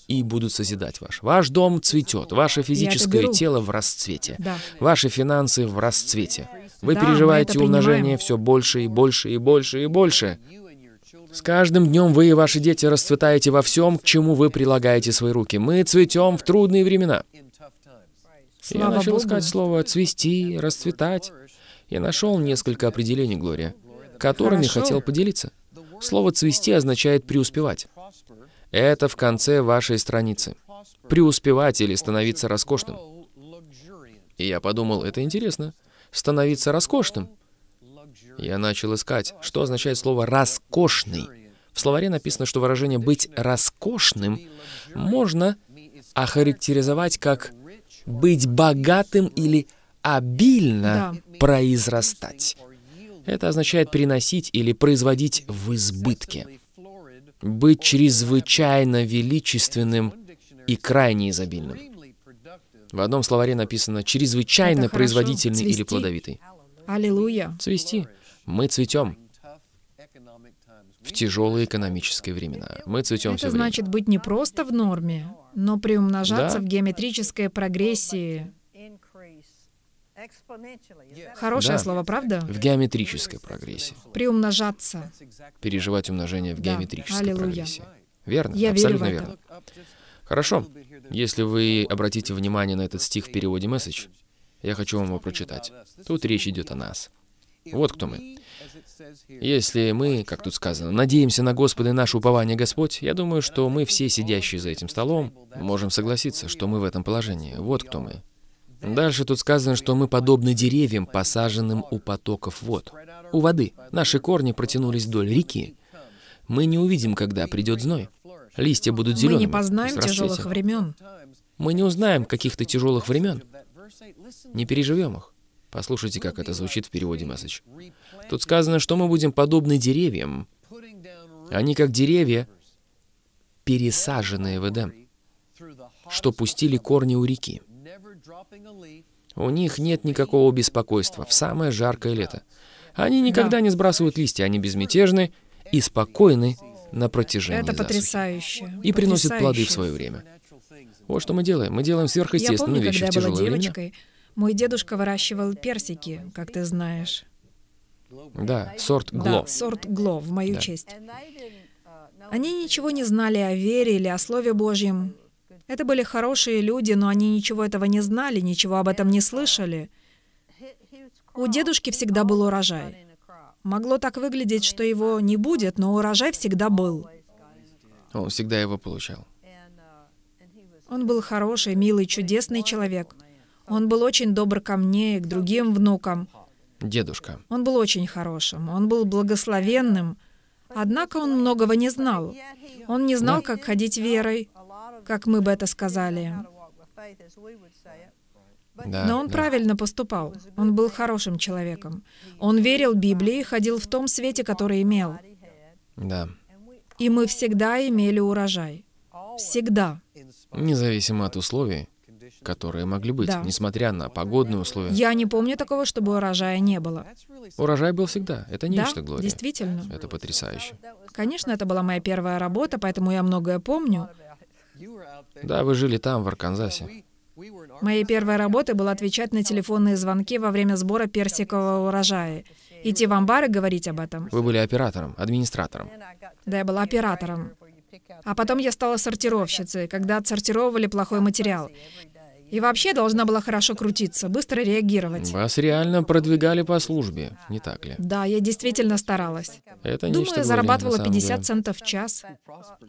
И будут созидать ваш. Ваш дом цветет, ваше физическое тело в расцвете, да. ваши финансы в расцвете. Вы да, переживаете умножение все больше и больше и больше и больше. С каждым днем вы и ваши дети расцветаете во всем, к чему вы прилагаете свои руки. Мы цветем в трудные времена. Слава Я начал искать слово «цвести», «расцветать». Я нашел несколько определений, Глория которыми хотел поделиться. Слово «цвести» означает «преуспевать». Это в конце вашей страницы. Преуспевать или становиться роскошным. И я подумал, это интересно. Становиться роскошным. Я начал искать, что означает слово «роскошный». В словаре написано, что выражение «быть роскошным» можно охарактеризовать как «быть богатым» или «обильно да. произрастать». Это означает приносить или производить в избытке. Быть чрезвычайно величественным и крайне изобильным. В одном словаре написано «чрезвычайно производительный или плодовитый». Аллилуйя. Цвести. Мы цветем в тяжелые экономические времена. Мы цветем Это все время. значит быть не просто в норме, но приумножаться да. в геометрической прогрессии Хорошее да. слово, правда? В геометрической прогрессии. Приумножаться. Переживать умножение в да. геометрической Аллилуйя. прогрессии. Верно, Я абсолютно верю верно. Хорошо. Если вы обратите внимание на этот стих в переводе «Месседж», я хочу вам его прочитать. Тут речь идет о нас. Вот кто мы. Если мы, как тут сказано, надеемся на Господа и наше упование Господь, я думаю, что мы все, сидящие за этим столом, можем согласиться, что мы в этом положении. Вот кто мы. Дальше тут сказано, что мы подобны деревьям, посаженным у потоков вод. У воды. Наши корни протянулись вдоль реки. Мы не увидим, когда придет зной. Листья будут зелеными. Мы не познаем тяжелых времен. Мы не узнаем каких-то тяжелых времен. Не переживем их. Послушайте, как это звучит в переводе месседж. Тут сказано, что мы будем подобны деревьям. Они как деревья, пересаженные в Эдем, что пустили корни у реки. У них нет никакого беспокойства в самое жаркое лето. Они никогда не сбрасывают листья, они безмятежны и спокойны на протяжении Это засухи. И потрясающе. приносят плоды в свое время. Вот что мы делаем. Мы делаем сверхъестественные Я помню, вещи когда в я была Мой дедушка выращивал персики, как ты знаешь. Да, сорт Гло. Да, сорт Гло, в мою да. честь. Они ничего не знали о вере или о Слове Божьем, это были хорошие люди, но они ничего этого не знали, ничего об этом не слышали. У дедушки всегда был урожай. Могло так выглядеть, что его не будет, но урожай всегда был. Он всегда его получал. Он был хороший, милый, чудесный человек. Он был очень добр ко мне и к другим внукам. Дедушка. Он был очень хорошим, он был благословенным. Однако он многого не знал. Он не знал, Но... как ходить верой как мы бы это сказали. Да, Но он да. правильно поступал. Он был хорошим человеком. Он верил Библии, и ходил в том свете, который имел. Да. И мы всегда имели урожай. Всегда. Независимо от условий, которые могли быть, да. несмотря на погодные условия. Я не помню такого, чтобы урожая не было. Урожай был всегда. Это нечто, да, Глория. действительно. Это потрясающе. Конечно, это была моя первая работа, поэтому я многое помню. Да, вы жили там, в Арканзасе. Моей первой работой было отвечать на телефонные звонки во время сбора персикового урожая. Идти в амбар и говорить об этом. Вы были оператором, администратором. Да, я была оператором. А потом я стала сортировщицей, когда отсортировывали плохой материал. И вообще должна была хорошо крутиться, быстро реагировать. Вас реально продвигали по службе, не так ли? Да, я действительно старалась. Это Думаю, нечто зарабатывала 50 деле. центов в час.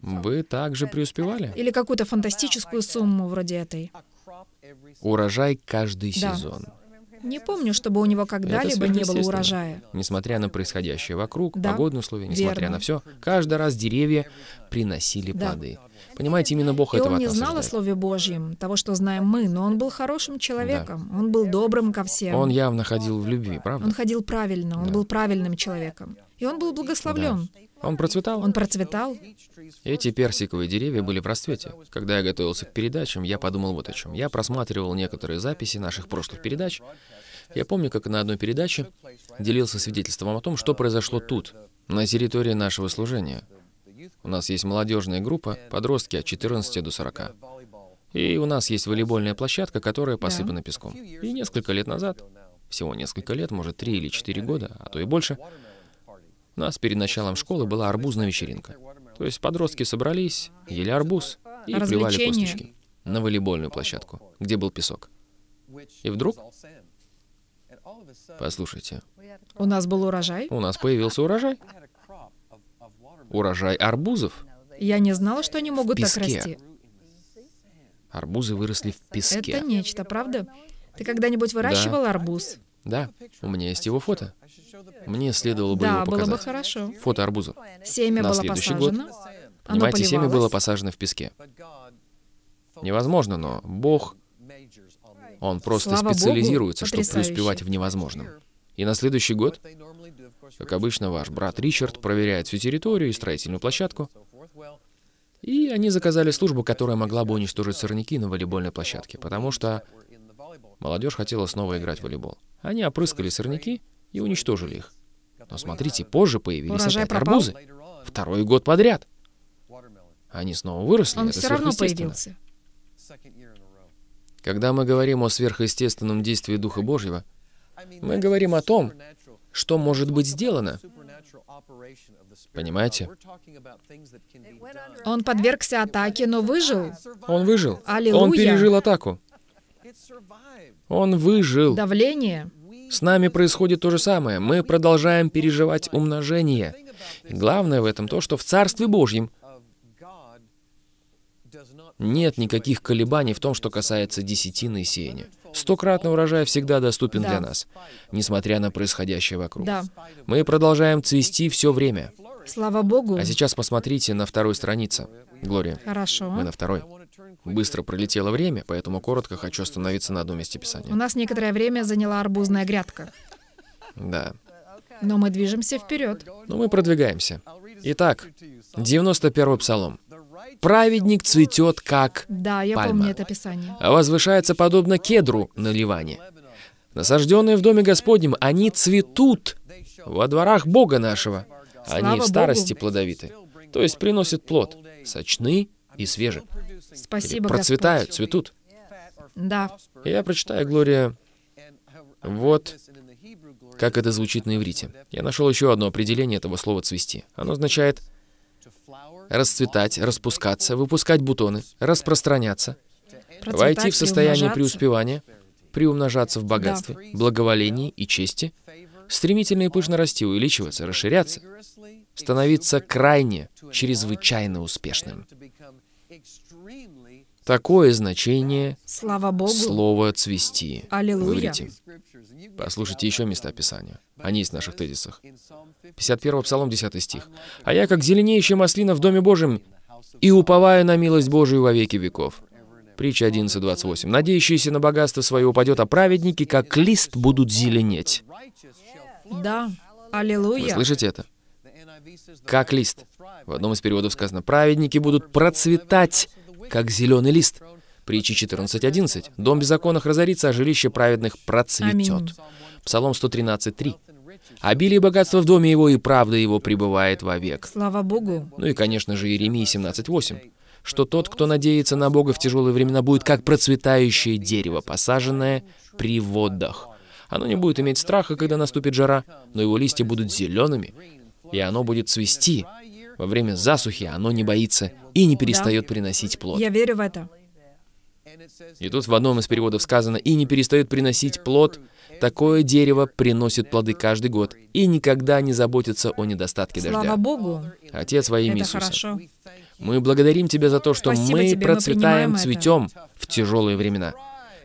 Вы также преуспевали? Или какую-то фантастическую сумму вроде этой. Урожай каждый да. сезон. Не помню, чтобы у него когда-либо не было урожая. Несмотря на происходящее вокруг, да, погодные условия, несмотря верно. на все, каждый раз деревья приносили да. плоды. Понимаете, именно Бог и этого он не знал о Слове Божьем, того, что знаем мы, но он был хорошим человеком, да. он был добрым ко всем. Он явно ходил в любви, правда? Он ходил правильно, он да. был правильным человеком. И он был благословлен. Да. Он процветал? Он процветал. Эти персиковые деревья были в расцвете. Когда я готовился к передачам, я подумал вот о чем. Я просматривал некоторые записи наших прошлых передач. Я помню, как на одной передаче делился свидетельством о том, что произошло тут, на территории нашего служения. У нас есть молодежная группа, подростки от 14 до 40. И у нас есть волейбольная площадка, которая посыпана песком. И несколько лет назад, всего несколько лет, может, три или четыре года, а то и больше, у нас перед началом школы была арбузная вечеринка. То есть подростки собрались, ели арбуз и плевали косточки на волейбольную площадку, где был песок. И вдруг... Послушайте. У нас был урожай? У нас появился урожай урожай арбузов. Я не знала, что они могут так расти. Арбузы выросли в песке. Это нечто, правда? Ты когда-нибудь выращивал да. арбуз? Да, у меня есть его фото. Мне следовало бы да, его показать. было бы хорошо. Фото арбуза. Семя На было следующий посажено. Год, понимаете, поливалось. семя было посажено в песке. Невозможно, но Бог, Он просто Слава специализируется, Богу, чтобы преуспевать в невозможном. И на следующий год как обычно, ваш брат Ричард проверяет всю территорию и строительную площадку. И они заказали службу, которая могла бы уничтожить сорняки на волейбольной площадке, потому что молодежь хотела снова играть в волейбол. Они опрыскали сорняки и уничтожили их. Но смотрите, позже появились Урожай опять пропал. арбузы. Второй год подряд. Они снова выросли. Он Это все равно появился. Когда мы говорим о сверхъестественном действии Духа Божьего, мы говорим о том, что может быть сделано. Понимаете? Он подвергся атаке, но выжил. Он выжил. Аллилуйя. Он пережил атаку. Он выжил. Давление. С нами происходит то же самое. Мы продолжаем переживать умножение. И главное в этом то, что в Царстве Божьем нет никаких колебаний в том, что касается десятины сеяния. Стократный урожай всегда доступен да. для нас, несмотря на происходящее вокруг. Да. Мы продолжаем цвести все время. Слава Богу. А сейчас посмотрите на второй странице. Глория. Хорошо. Мы на второй. Быстро пролетело время, поэтому коротко хочу остановиться на одном месте писания. У нас некоторое время заняла арбузная грядка. Да. Но мы движемся вперед. Но мы продвигаемся. Итак, 91-й псалом. Праведник цветет как Да, я пальма, помню это описание. А возвышается подобно кедру на Ливане. Насажденные в доме Господнем, они цветут во дворах Бога нашего. Слава они в старости Богу. плодовиты, то есть приносят плод, сочны и свежи. Спасибо, Или процветают, Господь. цветут. Да. Я прочитаю, Глория, вот как это звучит на иврите. Я нашел еще одно определение этого слова «цвести». Оно означает расцветать, распускаться, выпускать бутоны, распространяться, войти в состояние преуспевания, приумножаться в богатстве, благоволении и чести, стремительно и пышно расти, увеличиваться, расширяться, становиться крайне, чрезвычайно успешным. Такое значение Слава Богу. слова «цвести». Аллилуйя. Вы видите? Послушайте еще места Писания. Они есть в наших тезисах. 51 Псалом, 10 стих. «А я, как зеленеющая маслина в Доме Божьем, и уповая на милость Божию во веки веков». Притча 11.28. «Надеющиеся на богатство свое упадет, а праведники, как лист, будут зеленеть». Да, аллилуйя. Вы слышите это? Как лист. В одном из переводов сказано, праведники будут процветать, как зеленый лист. Притчи 14.11. Дом беззаконных разорится, а жилище праведных процветет. Аминь. Псалом 113.3. Обилие богатства в доме его, и правда его пребывает вовек. Слава Богу. Ну и, конечно же, Иеремии 17.8 что тот, кто надеется на Бога в тяжелые времена, будет как процветающее дерево, посаженное при водах. Оно не будет иметь страха, когда наступит жара, но его листья будут зелеными, и оно будет цвести. Во время засухи оно не боится и не перестает приносить плод. Я верю в это. И тут в одном из переводов сказано, «И не перестает приносить плод, такое дерево приносит плоды каждый год и никогда не заботится о недостатке Слава дождя». Слава Богу! Отец во имя Иисуса. Хорошо. Мы благодарим Тебя за то, что Спасибо мы тебе, процветаем, мы цветем это. в тяжелые времена.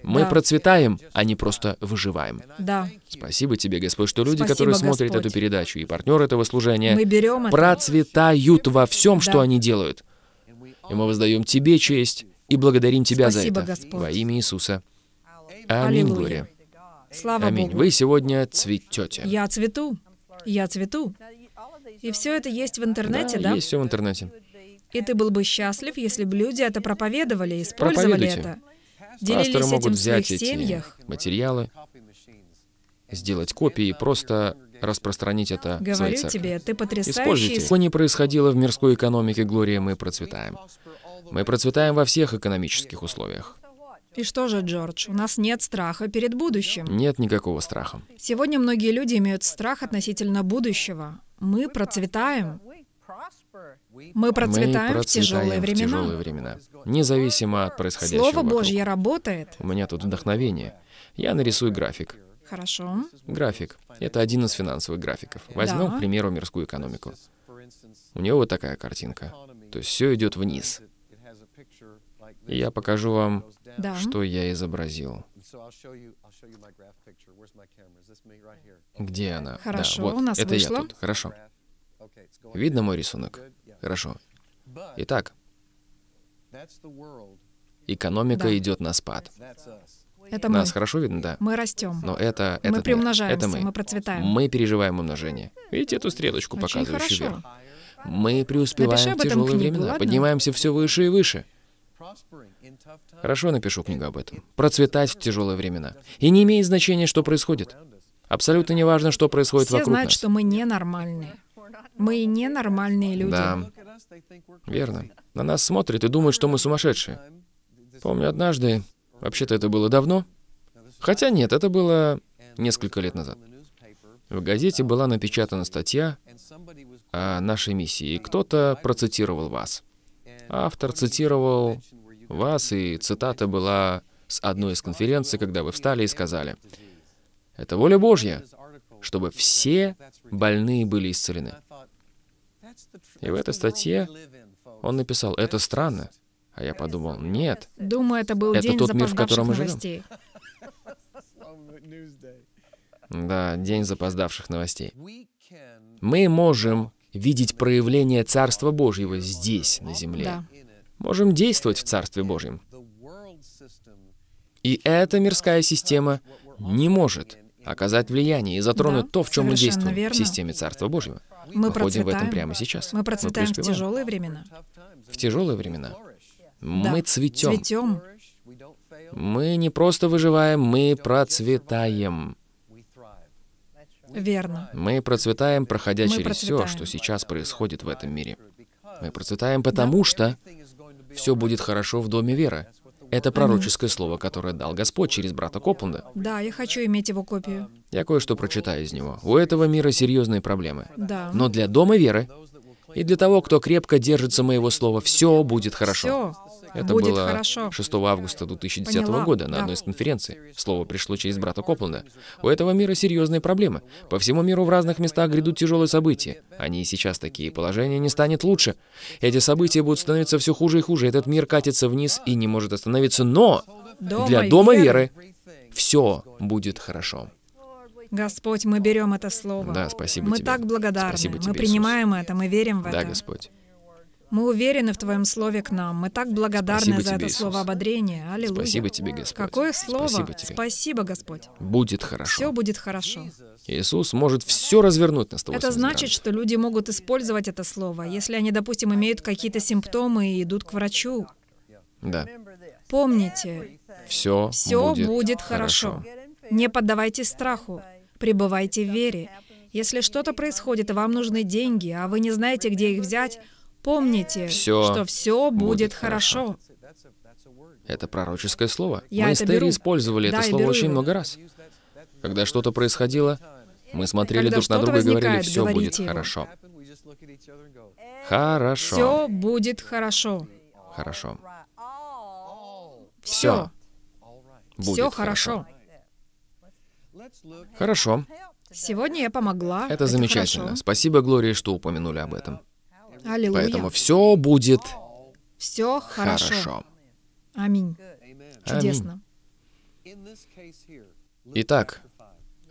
Мы да. процветаем, а не просто выживаем. Да. Спасибо тебе, Господь, что люди, Спасибо, которые смотрят эту передачу и партнер этого служения, мы берем это. процветают во всем, да. что они делают. И мы воздаем Тебе честь и благодарим Тебя Спасибо, за это. Господь. Во имя Иисуса. Аминь, Аллилуйя. Глория. Слава Аминь. Богу. Вы сегодня цветете. Я цвету. Я цвету. И все это есть в интернете, да? да? есть все в интернете. И ты был бы счастлив, если бы люди это проповедовали, использовали это. Делились Пасторы этим могут в своих эти семьях. материалы, сделать копии и просто распространить это Говорю в своей церкви. тебе, ты потрясающий... Используйте. Что не происходило в мирской экономике, Глория, мы процветаем. Мы процветаем во всех экономических условиях. И что же, Джордж, у нас нет страха перед будущим. Нет никакого страха. Сегодня многие люди имеют страх относительно будущего. Мы процветаем. Мы процветаем, Мы процветаем в тяжелые времена. В тяжелые времена. Независимо от происходящего. Слово вокруг. Божье работает. У меня тут вдохновение. Я нарисую график. Хорошо. График. Это один из финансовых графиков. Возьмем, да. к примеру, мирскую экономику. У нее вот такая картинка. То есть все идет вниз. Я покажу вам, да. что я изобразил. Где она? Хорошо, да, вот, у нас это вышло. я тут. Хорошо. Видно мой рисунок? Хорошо. Итак, экономика да. идет на спад. Это Нас хорошо видно, да? Мы растем. Но это, это мы приумножаемся. мы. Это мы. мы процветаем. Мы переживаем умножение. Видите эту стрелочку, Очень показывающую хорошо. вверх? Мы преуспеваем в тяжелые книгу, времена, ладно? поднимаемся все выше и выше. Хорошо, напишу книгу об этом. Процветать в тяжелые времена. И не имеет значения, что происходит. Абсолютно не важно, что происходит Все вокруг знают, нас. что мы ненормальные. Мы ненормальные люди. Да. Верно. На нас смотрят и думают, что мы сумасшедшие. Помню однажды, вообще-то это было давно, хотя нет, это было несколько лет назад. В газете была напечатана статья о нашей миссии, и кто-то процитировал вас. Автор цитировал вас, и цитата была с одной из конференций, когда вы встали и сказали, «Это воля Божья, чтобы все больные были исцелены». И в этой статье он написал, «Это странно». А я подумал, нет. Думаю, это был это день тот мир, в котором мы живем. новостей. Да, день запоздавших новостей. Мы можем видеть проявление Царства Божьего здесь, на земле. Да. Можем действовать в Царстве Божьем. И эта мирская система не может оказать влияние и затронуть да, то, в чем мы действуем верно. в системе Царства Божьего. Мы, мы проходим в этом прямо сейчас. Мы процветаем мы в тяжелые времена. В тяжелые времена. Да. Мы цветем. цветем. Мы не просто выживаем, мы процветаем. Верно. Мы процветаем, проходя Мы через процветаем. все, что сейчас происходит в этом мире. Мы процветаем, потому да? что все будет хорошо в доме веры. Это пророческое mm. слово, которое дал Господь через брата Копланда. Да, я хочу иметь его копию. Я кое-что прочитаю из него. У этого мира серьезные проблемы. Да. Но для дома веры и для того, кто крепко держится моего слова, все будет хорошо. Все Это будет было хорошо. 6 августа 2010 Поняла. года на да. одной из конференций. Слово пришло через брата Копленда. У этого мира серьезные проблемы. По всему миру в разных местах грядут тяжелые события. Они и сейчас такие. Положение не станет лучше. Эти события будут становиться все хуже и хуже. Этот мир катится вниз и не может остановиться. Но дома для дома веры, веры все будет хорошо. Господь, мы берем это слово. Да, спасибо Мы тебе. так благодарны. Спасибо тебе, мы принимаем Иисус. это, мы верим в да, это. Да, Господь. Мы уверены в Твоем Слове к нам. Мы так благодарны Спасибо за тебе, это Иисус. слово ободрения. Аллилуйя. Спасибо Тебе, Господь. Какое слово? Спасибо, тебе. Спасибо, Господь. Будет хорошо. Все будет хорошо. Иисус может все развернуть на 180 Это значит, что люди могут использовать это слово, если они, допустим, имеют какие-то симптомы и идут к врачу. Да. Помните, все, все будет, будет хорошо. хорошо. Не поддавайтесь страху. Пребывайте в вере. Если что-то происходит, и вам нужны деньги, а вы не знаете, где их взять, помните, все что все будет, будет хорошо. Это пророческое слово. Я мы это беру. использовали да, это слово очень много раз. Когда что-то происходило, мы смотрели Когда друг на друга и говорили, все будет его. хорошо. Хорошо. Все будет хорошо. Хорошо. Все. Будет все хорошо. хорошо. Хорошо. Сегодня я помогла. Это, Это замечательно. Хорошо. Спасибо, Глория, что упомянули об этом. Аллилуйя. Поэтому все будет все хорошо. хорошо. Аминь. Чудесно. Итак,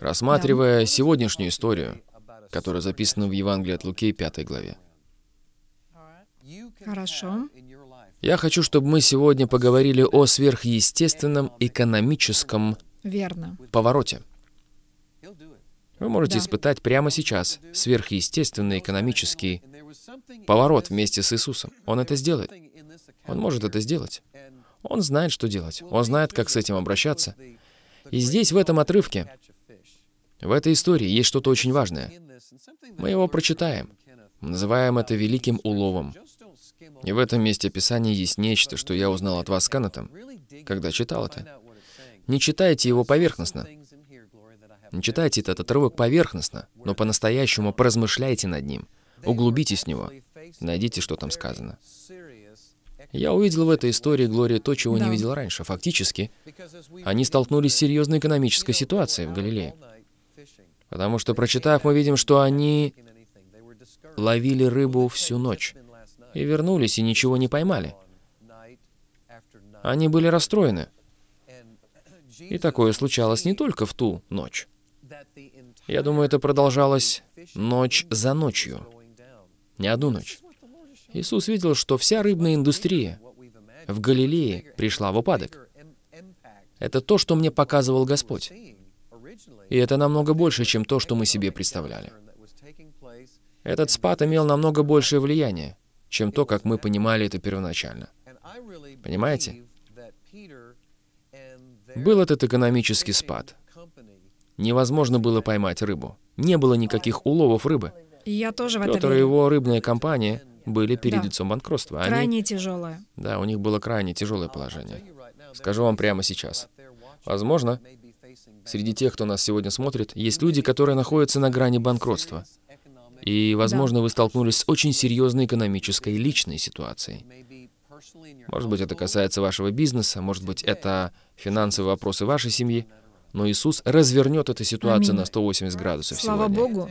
рассматривая да. сегодняшнюю историю, которая записана в Евангелии от Луки, 5 главе. Хорошо. Я хочу, чтобы мы сегодня поговорили о сверхъестественном экономическом Верно. повороте. Вы можете испытать прямо сейчас сверхъестественный экономический поворот вместе с Иисусом. Он это сделает. Он может это сделать. Он знает, что делать. Он знает, как с этим обращаться. И здесь, в этом отрывке, в этой истории есть что-то очень важное. Мы его прочитаем. Называем это великим уловом. И в этом месте Писания есть нечто, что я узнал от вас с Канатом, когда читал это. Не читайте его поверхностно. Не читайте этот отрывок поверхностно, но по-настоящему поразмышляйте над ним, углубитесь в него, найдите, что там сказано. Я увидел в этой истории Глории то, чего не видел раньше. Фактически, они столкнулись с серьезной экономической ситуацией в Галилее. Потому что, прочитав, мы видим, что они ловили рыбу всю ночь. И вернулись, и ничего не поймали. Они были расстроены. И такое случалось не только в ту ночь. Я думаю, это продолжалось ночь за ночью. Не одну ночь. Иисус видел, что вся рыбная индустрия в Галилее пришла в упадок. Это то, что мне показывал Господь. И это намного больше, чем то, что мы себе представляли. Этот спад имел намного большее влияние, чем то, как мы понимали это первоначально. Понимаете? Был этот экономический спад, Невозможно было поймать рыбу. Не было никаких уловов рыбы. Я тоже в это Петр и его рыбная компания были перед Да. лицом банкротства. Они- Крайне тяжелое. Да, у них было крайне тяжелое положение. Скажу вам прямо сейчас. Возможно, среди тех, кто нас сегодня смотрит, есть люди, которые находятся на грани банкротства. И, возможно, вы столкнулись с очень серьезной экономической и личной ситуацией. Может быть, это касается вашего бизнеса, может быть, это финансовые вопросы вашей семьи но Иисус развернет эту ситуацию Аминь. на 180 градусов Слава сегодня. Богу.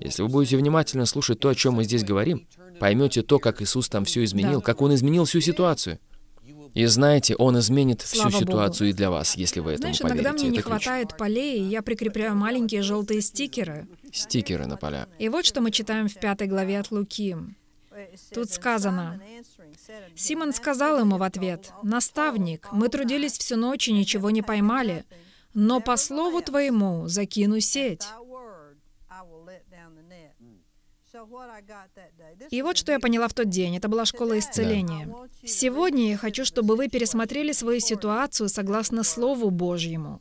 Если вы будете внимательно слушать то, о чем мы здесь говорим, поймете то, как Иисус там все изменил, да. как Он изменил всю ситуацию. И знаете, Он изменит Слава всю ситуацию и для вас, если вы этому Знаешь, поверите. иногда мне Это не ключ. хватает полей, и я прикрепляю маленькие желтые стикеры. Стикеры на поля. И вот что мы читаем в пятой главе от Луки. Тут сказано, «Симон сказал ему в ответ, «Наставник, мы трудились всю ночь и ничего не поймали, но по слову твоему закину сеть. И вот что я поняла в тот день. Это была школа исцеления. Сегодня я хочу, чтобы вы пересмотрели свою ситуацию согласно Слову Божьему.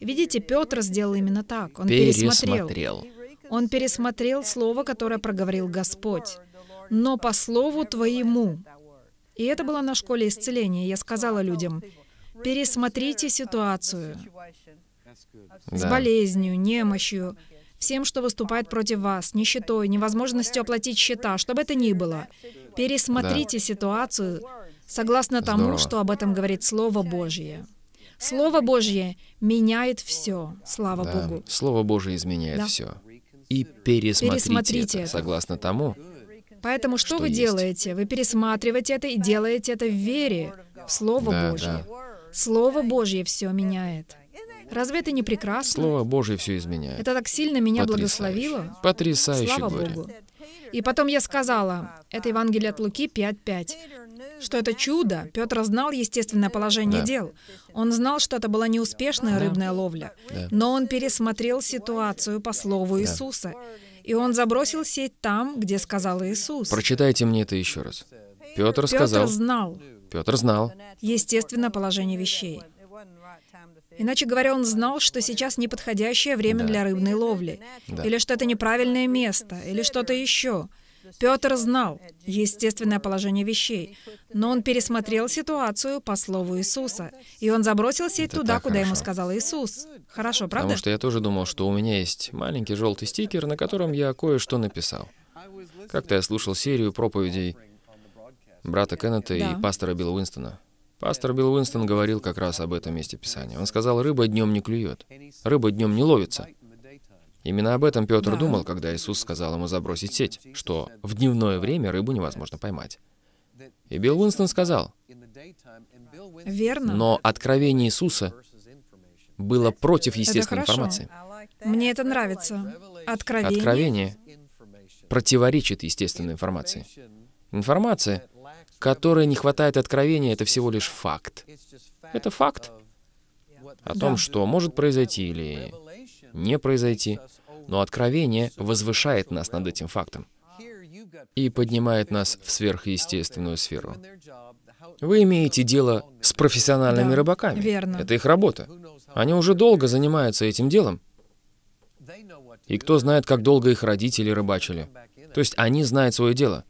Видите, Петр сделал именно так. Он пересмотрел. Он пересмотрел Слово, которое проговорил Господь. Но по Слову Твоему. И это было на школе исцеления. Я сказала людям, Пересмотрите ситуацию с болезнью, немощью, всем, что выступает против вас, нищетой, невозможностью оплатить счета, что бы это ни было. Пересмотрите да. ситуацию согласно Здорово. тому, что об этом говорит Слово Божье. Слово Божье меняет все, слава да. Богу. Слово Божье изменяет да. все. И пересмотрите, пересмотрите это, это. согласно тому, Поэтому что, что вы есть. делаете? Вы пересматриваете это и делаете это в вере в Слово да, Божье. Да. Слово Божье все меняет. Разве это не прекрасно? Слово Божье все изменяет. Это так сильно меня Потрясающе. благословило. Потрясающе, Слава говорит. Богу. И потом я сказала, это Евангелие от Луки 5.5, что это чудо. Петр знал естественное положение да. дел. Он знал, что это была неуспешная да. рыбная ловля. Да. Но он пересмотрел ситуацию по слову да. Иисуса. И он забросил сеть там, где сказал Иисус. Прочитайте мне это еще раз. Петр, Петр сказал... знал, Петр знал. Естественно, положение вещей. Иначе говоря, он знал, что сейчас неподходящее время да. для рыбной ловли, да. или что это неправильное место, или что-то еще. Петр знал естественное положение вещей, но он пересмотрел ситуацию по слову Иисуса, и он забросил сеть Это туда, куда хорошо. ему сказал Иисус. Хорошо, правда? Потому что я тоже думал, что у меня есть маленький желтый стикер, на котором я кое-что написал. Как-то я слушал серию проповедей брата Кеннета и пастора Билла Уинстона. Пастор Билл Уинстон говорил как раз об этом месте Писания. Он сказал, рыба днем не клюет, рыба днем не ловится. Именно об этом Петр думал, когда Иисус сказал ему забросить сеть, что в дневное время рыбу невозможно поймать. И Билл Уинстон сказал, Верно. но откровение Иисуса было против естественной информации. Мне это нравится. Откровение. Откровение противоречит естественной информации. Информация которой не хватает откровения, это всего лишь факт. Это факт о том, что может произойти или не произойти, но откровение возвышает нас над этим фактом и поднимает нас в сверхъестественную сферу. Вы имеете дело с профессиональными да, рыбаками. Верно. Это их работа. Они уже долго занимаются этим делом. И кто знает, как долго их родители рыбачили. То есть они знают свое дело.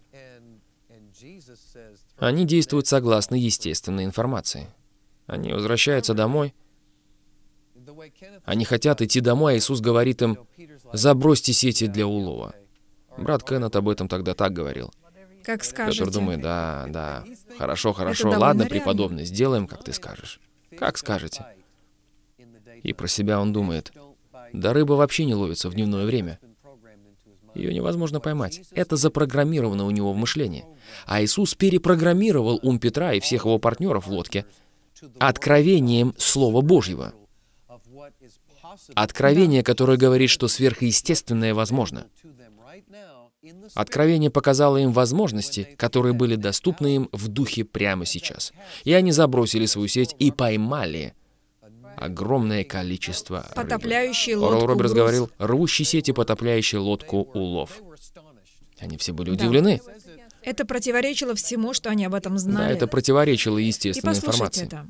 Они действуют согласно естественной информации. Они возвращаются домой. Они хотят идти домой, а Иисус говорит им, «Забросьте сети для улова». Брат Кеннет об этом тогда так говорил. Как скажете. Петр думает, да, да, хорошо, хорошо, ладно, преподобный, сделаем, как ты скажешь. Как скажете. И про себя он думает, да рыба вообще не ловится в дневное время. Ее невозможно поймать. Это запрограммировано у него в мышлении а Иисус перепрограммировал ум Петра и всех его партнеров в лодке откровением Слова Божьего. Откровение, которое говорит, что сверхъестественное возможно. Откровение показало им возможности, которые были доступны им в духе прямо сейчас. И они забросили свою сеть и поймали огромное количество рыбы. Потопляющий лодку Орл говорил, рвущий сети, потопляющий лодку улов. Они все были удивлены. Да. Это противоречило всему, что они об этом знали. Да, это противоречило естественной и информации. Это.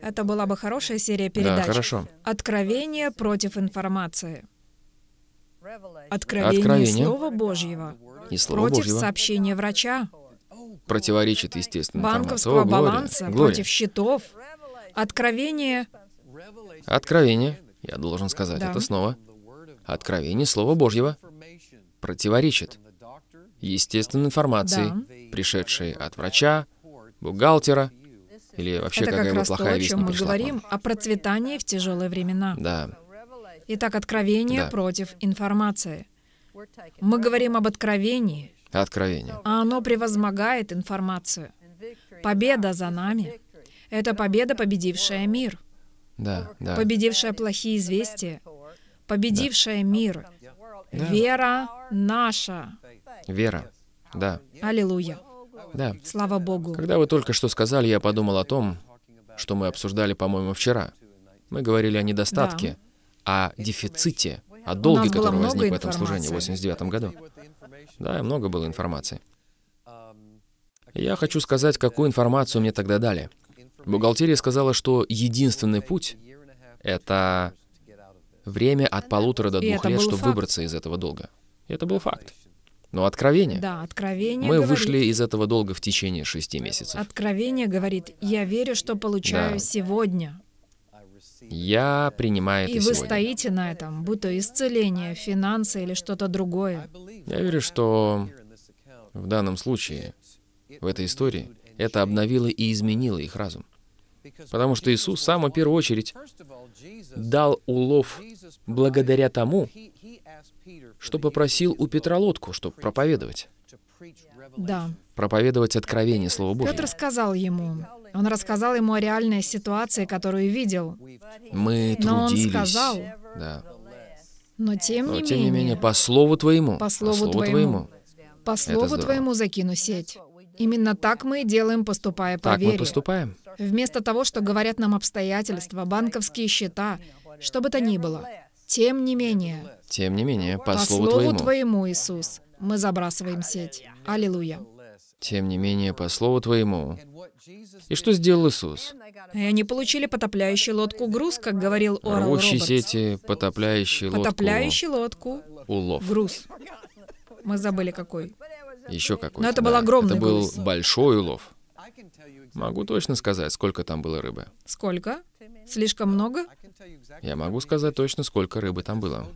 это была бы хорошая серия передач. Да, хорошо. Откровение против информации. Откровение, Откровение. Слова Божьего и Слова против Божьего. сообщения врача. Противоречит, естественной банковского О, Глория. баланса Глория. против счетов. Откровение. Откровение. Я должен сказать да. это снова. Откровение Слова Божьего противоречит естественной информации, да. пришедшей от врача, бухгалтера или вообще Это какая как бы плохая то, вещь о чем мы говорим, о процветании в тяжелые времена. Да. Итак, откровение да. против информации. Мы говорим об откровении. Откровение. А оно превозмогает информацию. Победа за нами. Это победа, победившая мир. Да, да. Победившая плохие известия. Победившая да. мир. Да. Вера наша. Вера. Да. Аллилуйя. Да. Слава Богу. Когда вы только что сказали, я подумал о том, что мы обсуждали, по-моему, вчера. Мы говорили о недостатке, да. о дефиците, о долге, который возник в этом служении в 89 году. Да, много было информации. Я хочу сказать, какую информацию мне тогда дали. Бухгалтерия сказала, что единственный путь — это время от полутора до двух лет, чтобы факт. выбраться из этого долга. И это был факт. Но откровение. Да, откровение. Мы говорит, вышли из этого долга в течение шести месяцев. Откровение говорит, я верю, что получаю да. сегодня. Я принимаю и это И вы стоите на этом, будто исцеление, финансы или что-то другое. Я верю, что в данном случае, в этой истории, это обновило и изменило их разум. Потому что Иисус сам, в первую очередь, дал улов благодаря тому, что попросил у Петра лодку, чтобы проповедовать. Да. Проповедовать откровение Слова Божьего. Петр сказал ему, он рассказал ему о реальной ситуации, которую видел. Мы трудились. Но он сказал, да. но тем, но, не, тем менее, не менее, по слову твоему, по слову, по слову твоему, по слову твоему закину сеть. Именно так мы и делаем, поступая по так вере. мы поступаем. Вместо того, что говорят нам обстоятельства, банковские счета, что бы то ни было. Тем не менее, тем не менее, по, по слову, слову твоему. твоему, Иисус, мы забрасываем сеть. Аллилуйя. Тем не менее, по слову твоему. И что сделал Иисус? И они получили потопляющую лодку груз, как говорил Орел. Рвущий сети, потопляющий лодку. Потопляющий лодку. Улов. Груз. Мы забыли какой. Еще какой. Но это да. был огромный Это был груз. большой улов. Могу точно сказать, сколько там было рыбы. Сколько? Слишком много? Я могу сказать точно, сколько рыбы там было.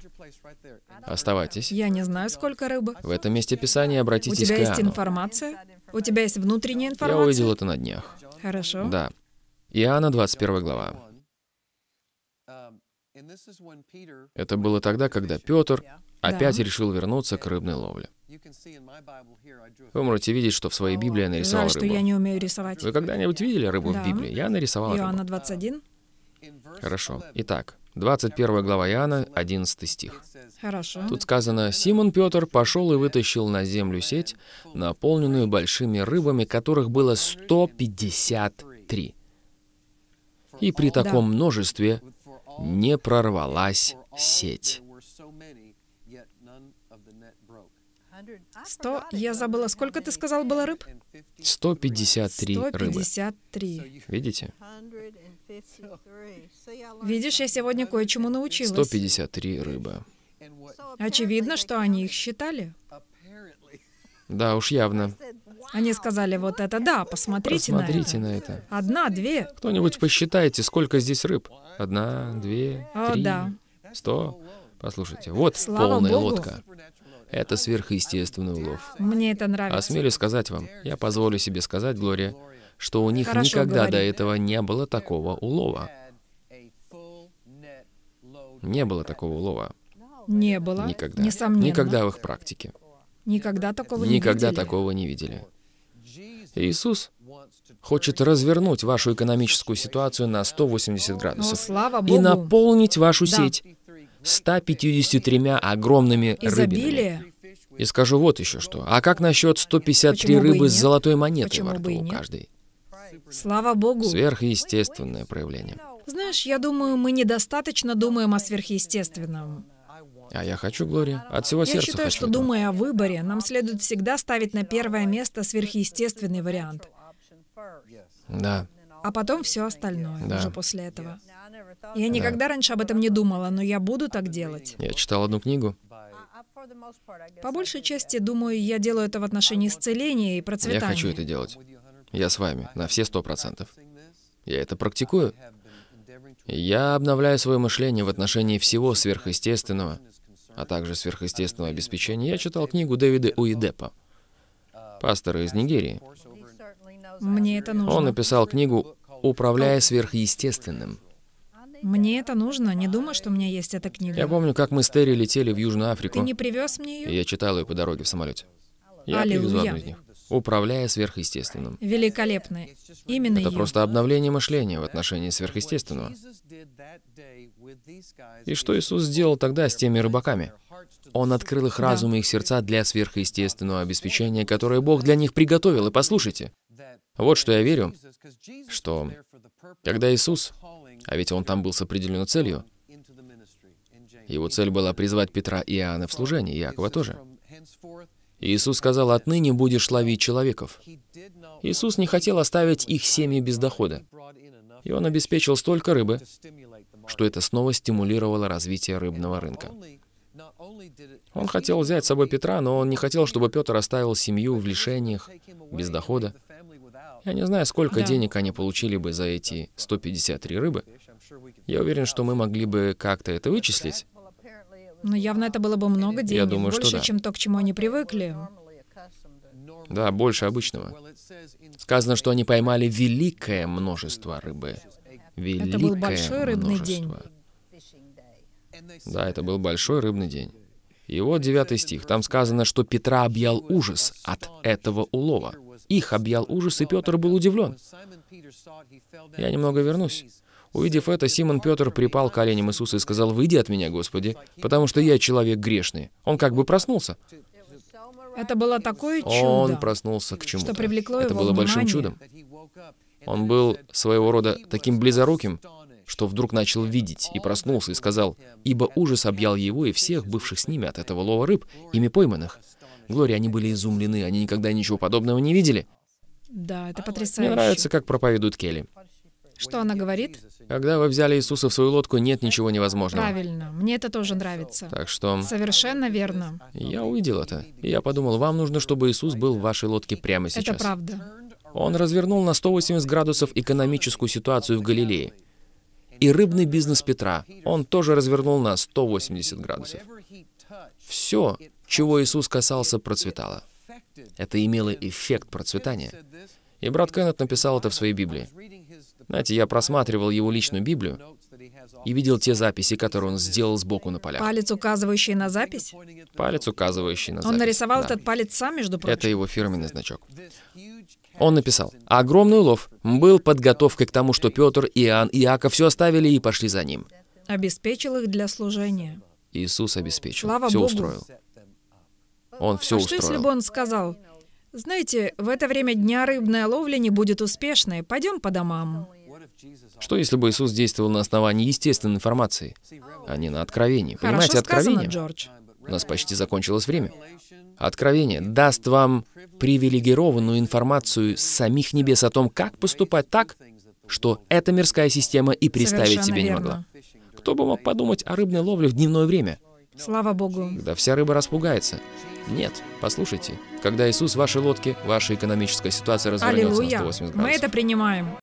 Оставайтесь. Я не знаю, сколько рыбы. В этом месте Писания обратитесь к У тебя к есть информация? У тебя есть внутренняя информация? Я увидел это на днях. Хорошо. Да. Иоанна, 21 глава. Это было тогда, когда Петр опять решил вернуться к рыбной ловле. Вы можете видеть, что в своей Библии я нарисовал Жаль, рыбу. что я не умею рисовать. Вы когда-нибудь видели рыбу да. в Библии? Я нарисовал Иоанна рыбу. 21. Хорошо. Итак, 21 глава Иоанна, 11 стих. Хорошо. Тут сказано, «Симон Петр пошел и вытащил на землю сеть, наполненную большими рыбами, которых было 153. И при таком множестве не прорвалась сеть». 100? Я забыла. Сколько, ты сказал, было рыб? 153 рыбы. Видите? Видишь, я сегодня кое-чему научилась. 153 рыбы. Очевидно, что они их считали. Да, уж явно. Они сказали, вот это да, посмотрите, посмотрите на это. на это. Одна, две. Кто-нибудь посчитайте, сколько здесь рыб. Одна, две, О, три, да. сто. Послушайте, вот Слава полная Богу. лодка. Это сверхъестественный улов. Мне это нравится. Осмелюсь сказать вам, я позволю себе сказать, Глория, что у них Хорошо, никогда говори. до этого не было такого улова. Не было такого улова. Не было. Никогда. Несомненно. Никогда в их практике. Никогда такого Никогда не видели. такого не видели. Иисус хочет развернуть вашу экономическую ситуацию на 180 градусов О, ну, слава Богу. и наполнить вашу да. сеть 153 огромными рыбинами. И скажу вот еще что. А как насчет 153 Почему рыбы с золотой монетой Почему во рту у каждой? Слава Богу. Сверхъестественное проявление. Знаешь, я думаю, мы недостаточно думаем о сверхъестественном. А я хочу, Глория, от всего я сердца считаю, хочу что думая о выборе, нам следует всегда ставить на первое место сверхъестественный вариант. Да а потом все остальное да. уже после этого. Я никогда да. раньше об этом не думала, но я буду так делать. Я читал одну книгу. По большей части, думаю, я делаю это в отношении исцеления и процветания. Я хочу это делать. Я с вами, на все сто процентов. Я это практикую. Я обновляю свое мышление в отношении всего сверхъестественного, а также сверхъестественного обеспечения. Я читал книгу Дэвида Уидепа, пастора из Нигерии. Мне это нужно. Он написал книгу «Управляя сверхъестественным». Мне это нужно. Не думай, что у меня есть эта книга. Я помню, как мы с Терри летели в Южную Африку. Ты не привез мне ее? Я читал ее по дороге в самолете. Я Аллилуйя. привезу одну из них. Управляя сверхъестественным. Великолепно. Именно Это ее. просто обновление мышления в отношении сверхъестественного. И что Иисус сделал тогда с теми рыбаками? Он открыл их разум и их сердца для сверхъестественного обеспечения, которое Бог для них приготовил. И послушайте, вот что я верю, что когда Иисус, а ведь он там был с определенной целью, его цель была призвать Петра и Иоанна в служение, Иакова тоже. Иисус сказал, «Отныне будешь ловить человеков». Иисус не хотел оставить их семьи без дохода. И он обеспечил столько рыбы, что это снова стимулировало развитие рыбного рынка. Он хотел взять с собой Петра, но он не хотел, чтобы Петр оставил семью в лишениях, без дохода. Я не знаю, сколько денег они получили бы за эти 153 рыбы. Я уверен, что мы могли бы как-то это вычислить. Но явно это было бы много денег. Я думаю, больше, что да. чем то, к чему они привыкли. Да, больше обычного. Сказано, что они поймали великое множество рыбы. Великое это был большой рыбный множество. день. Да, это был большой рыбный день. И вот девятый стих. Там сказано, что Петра объял ужас от этого улова. Их объял ужас, и Петр был удивлен. Я немного вернусь. Увидев это, Симон Петр припал к коленям Иисуса и сказал, «Выйди от меня, Господи, потому что я человек грешный». Он как бы проснулся. Это было такое чудо, Он проснулся к чему-то. Что привлекло это его было внимание. большим чудом. Он был своего рода таким близоруким, что вдруг начал видеть и проснулся и сказал, «Ибо ужас объял его и всех бывших с ними от этого лова рыб, ими пойманных». Глория, они были изумлены, они никогда ничего подобного не видели. Да, это потрясающе. Мне нравится, как проповедует Келли. Что она говорит? Когда вы взяли Иисуса в свою лодку, нет ничего невозможного. Правильно. Мне это тоже нравится. Так что... Совершенно верно. Я увидел это. И я подумал, вам нужно, чтобы Иисус был в вашей лодке прямо сейчас. Это правда. Он развернул на 180 градусов экономическую ситуацию в Галилее. И рыбный бизнес Петра он тоже развернул на 180 градусов. Все, чего Иисус касался, процветало. Это имело эффект процветания. И брат Кеннет написал это в своей Библии. Знаете, я просматривал его личную Библию и видел те записи, которые он сделал сбоку на полях. Палец, указывающий на запись? Палец, указывающий на запись. Он нарисовал да. этот палец сам, между прочим? Это его фирменный значок. Он написал, «Огромный улов был подготовкой к тому, что Петр, Иоанн и Иаков все оставили и пошли за ним». Обеспечил их для служения. Иисус обеспечил, Слава все Богу. устроил. Он все а устроил. Что, если бы он сказал, знаете, в это время дня рыбная ловля не будет успешной, пойдем по домам. Что если бы Иисус действовал на основании естественной информации, а не на откровении? Хорошо Понимаете, откровение. Джордж. У нас почти закончилось время. Откровение даст вам привилегированную информацию с самих небес о том, как поступать так, что эта мирская система и представить себе не могла. Кто бы мог подумать о рыбной ловле в дневное время? Слава Богу. Когда вся рыба распугается. Нет, послушайте, когда Иисус в вашей лодке, ваша экономическая ситуация развернется Аллилуйя. на 180 градусов. Мы это принимаем.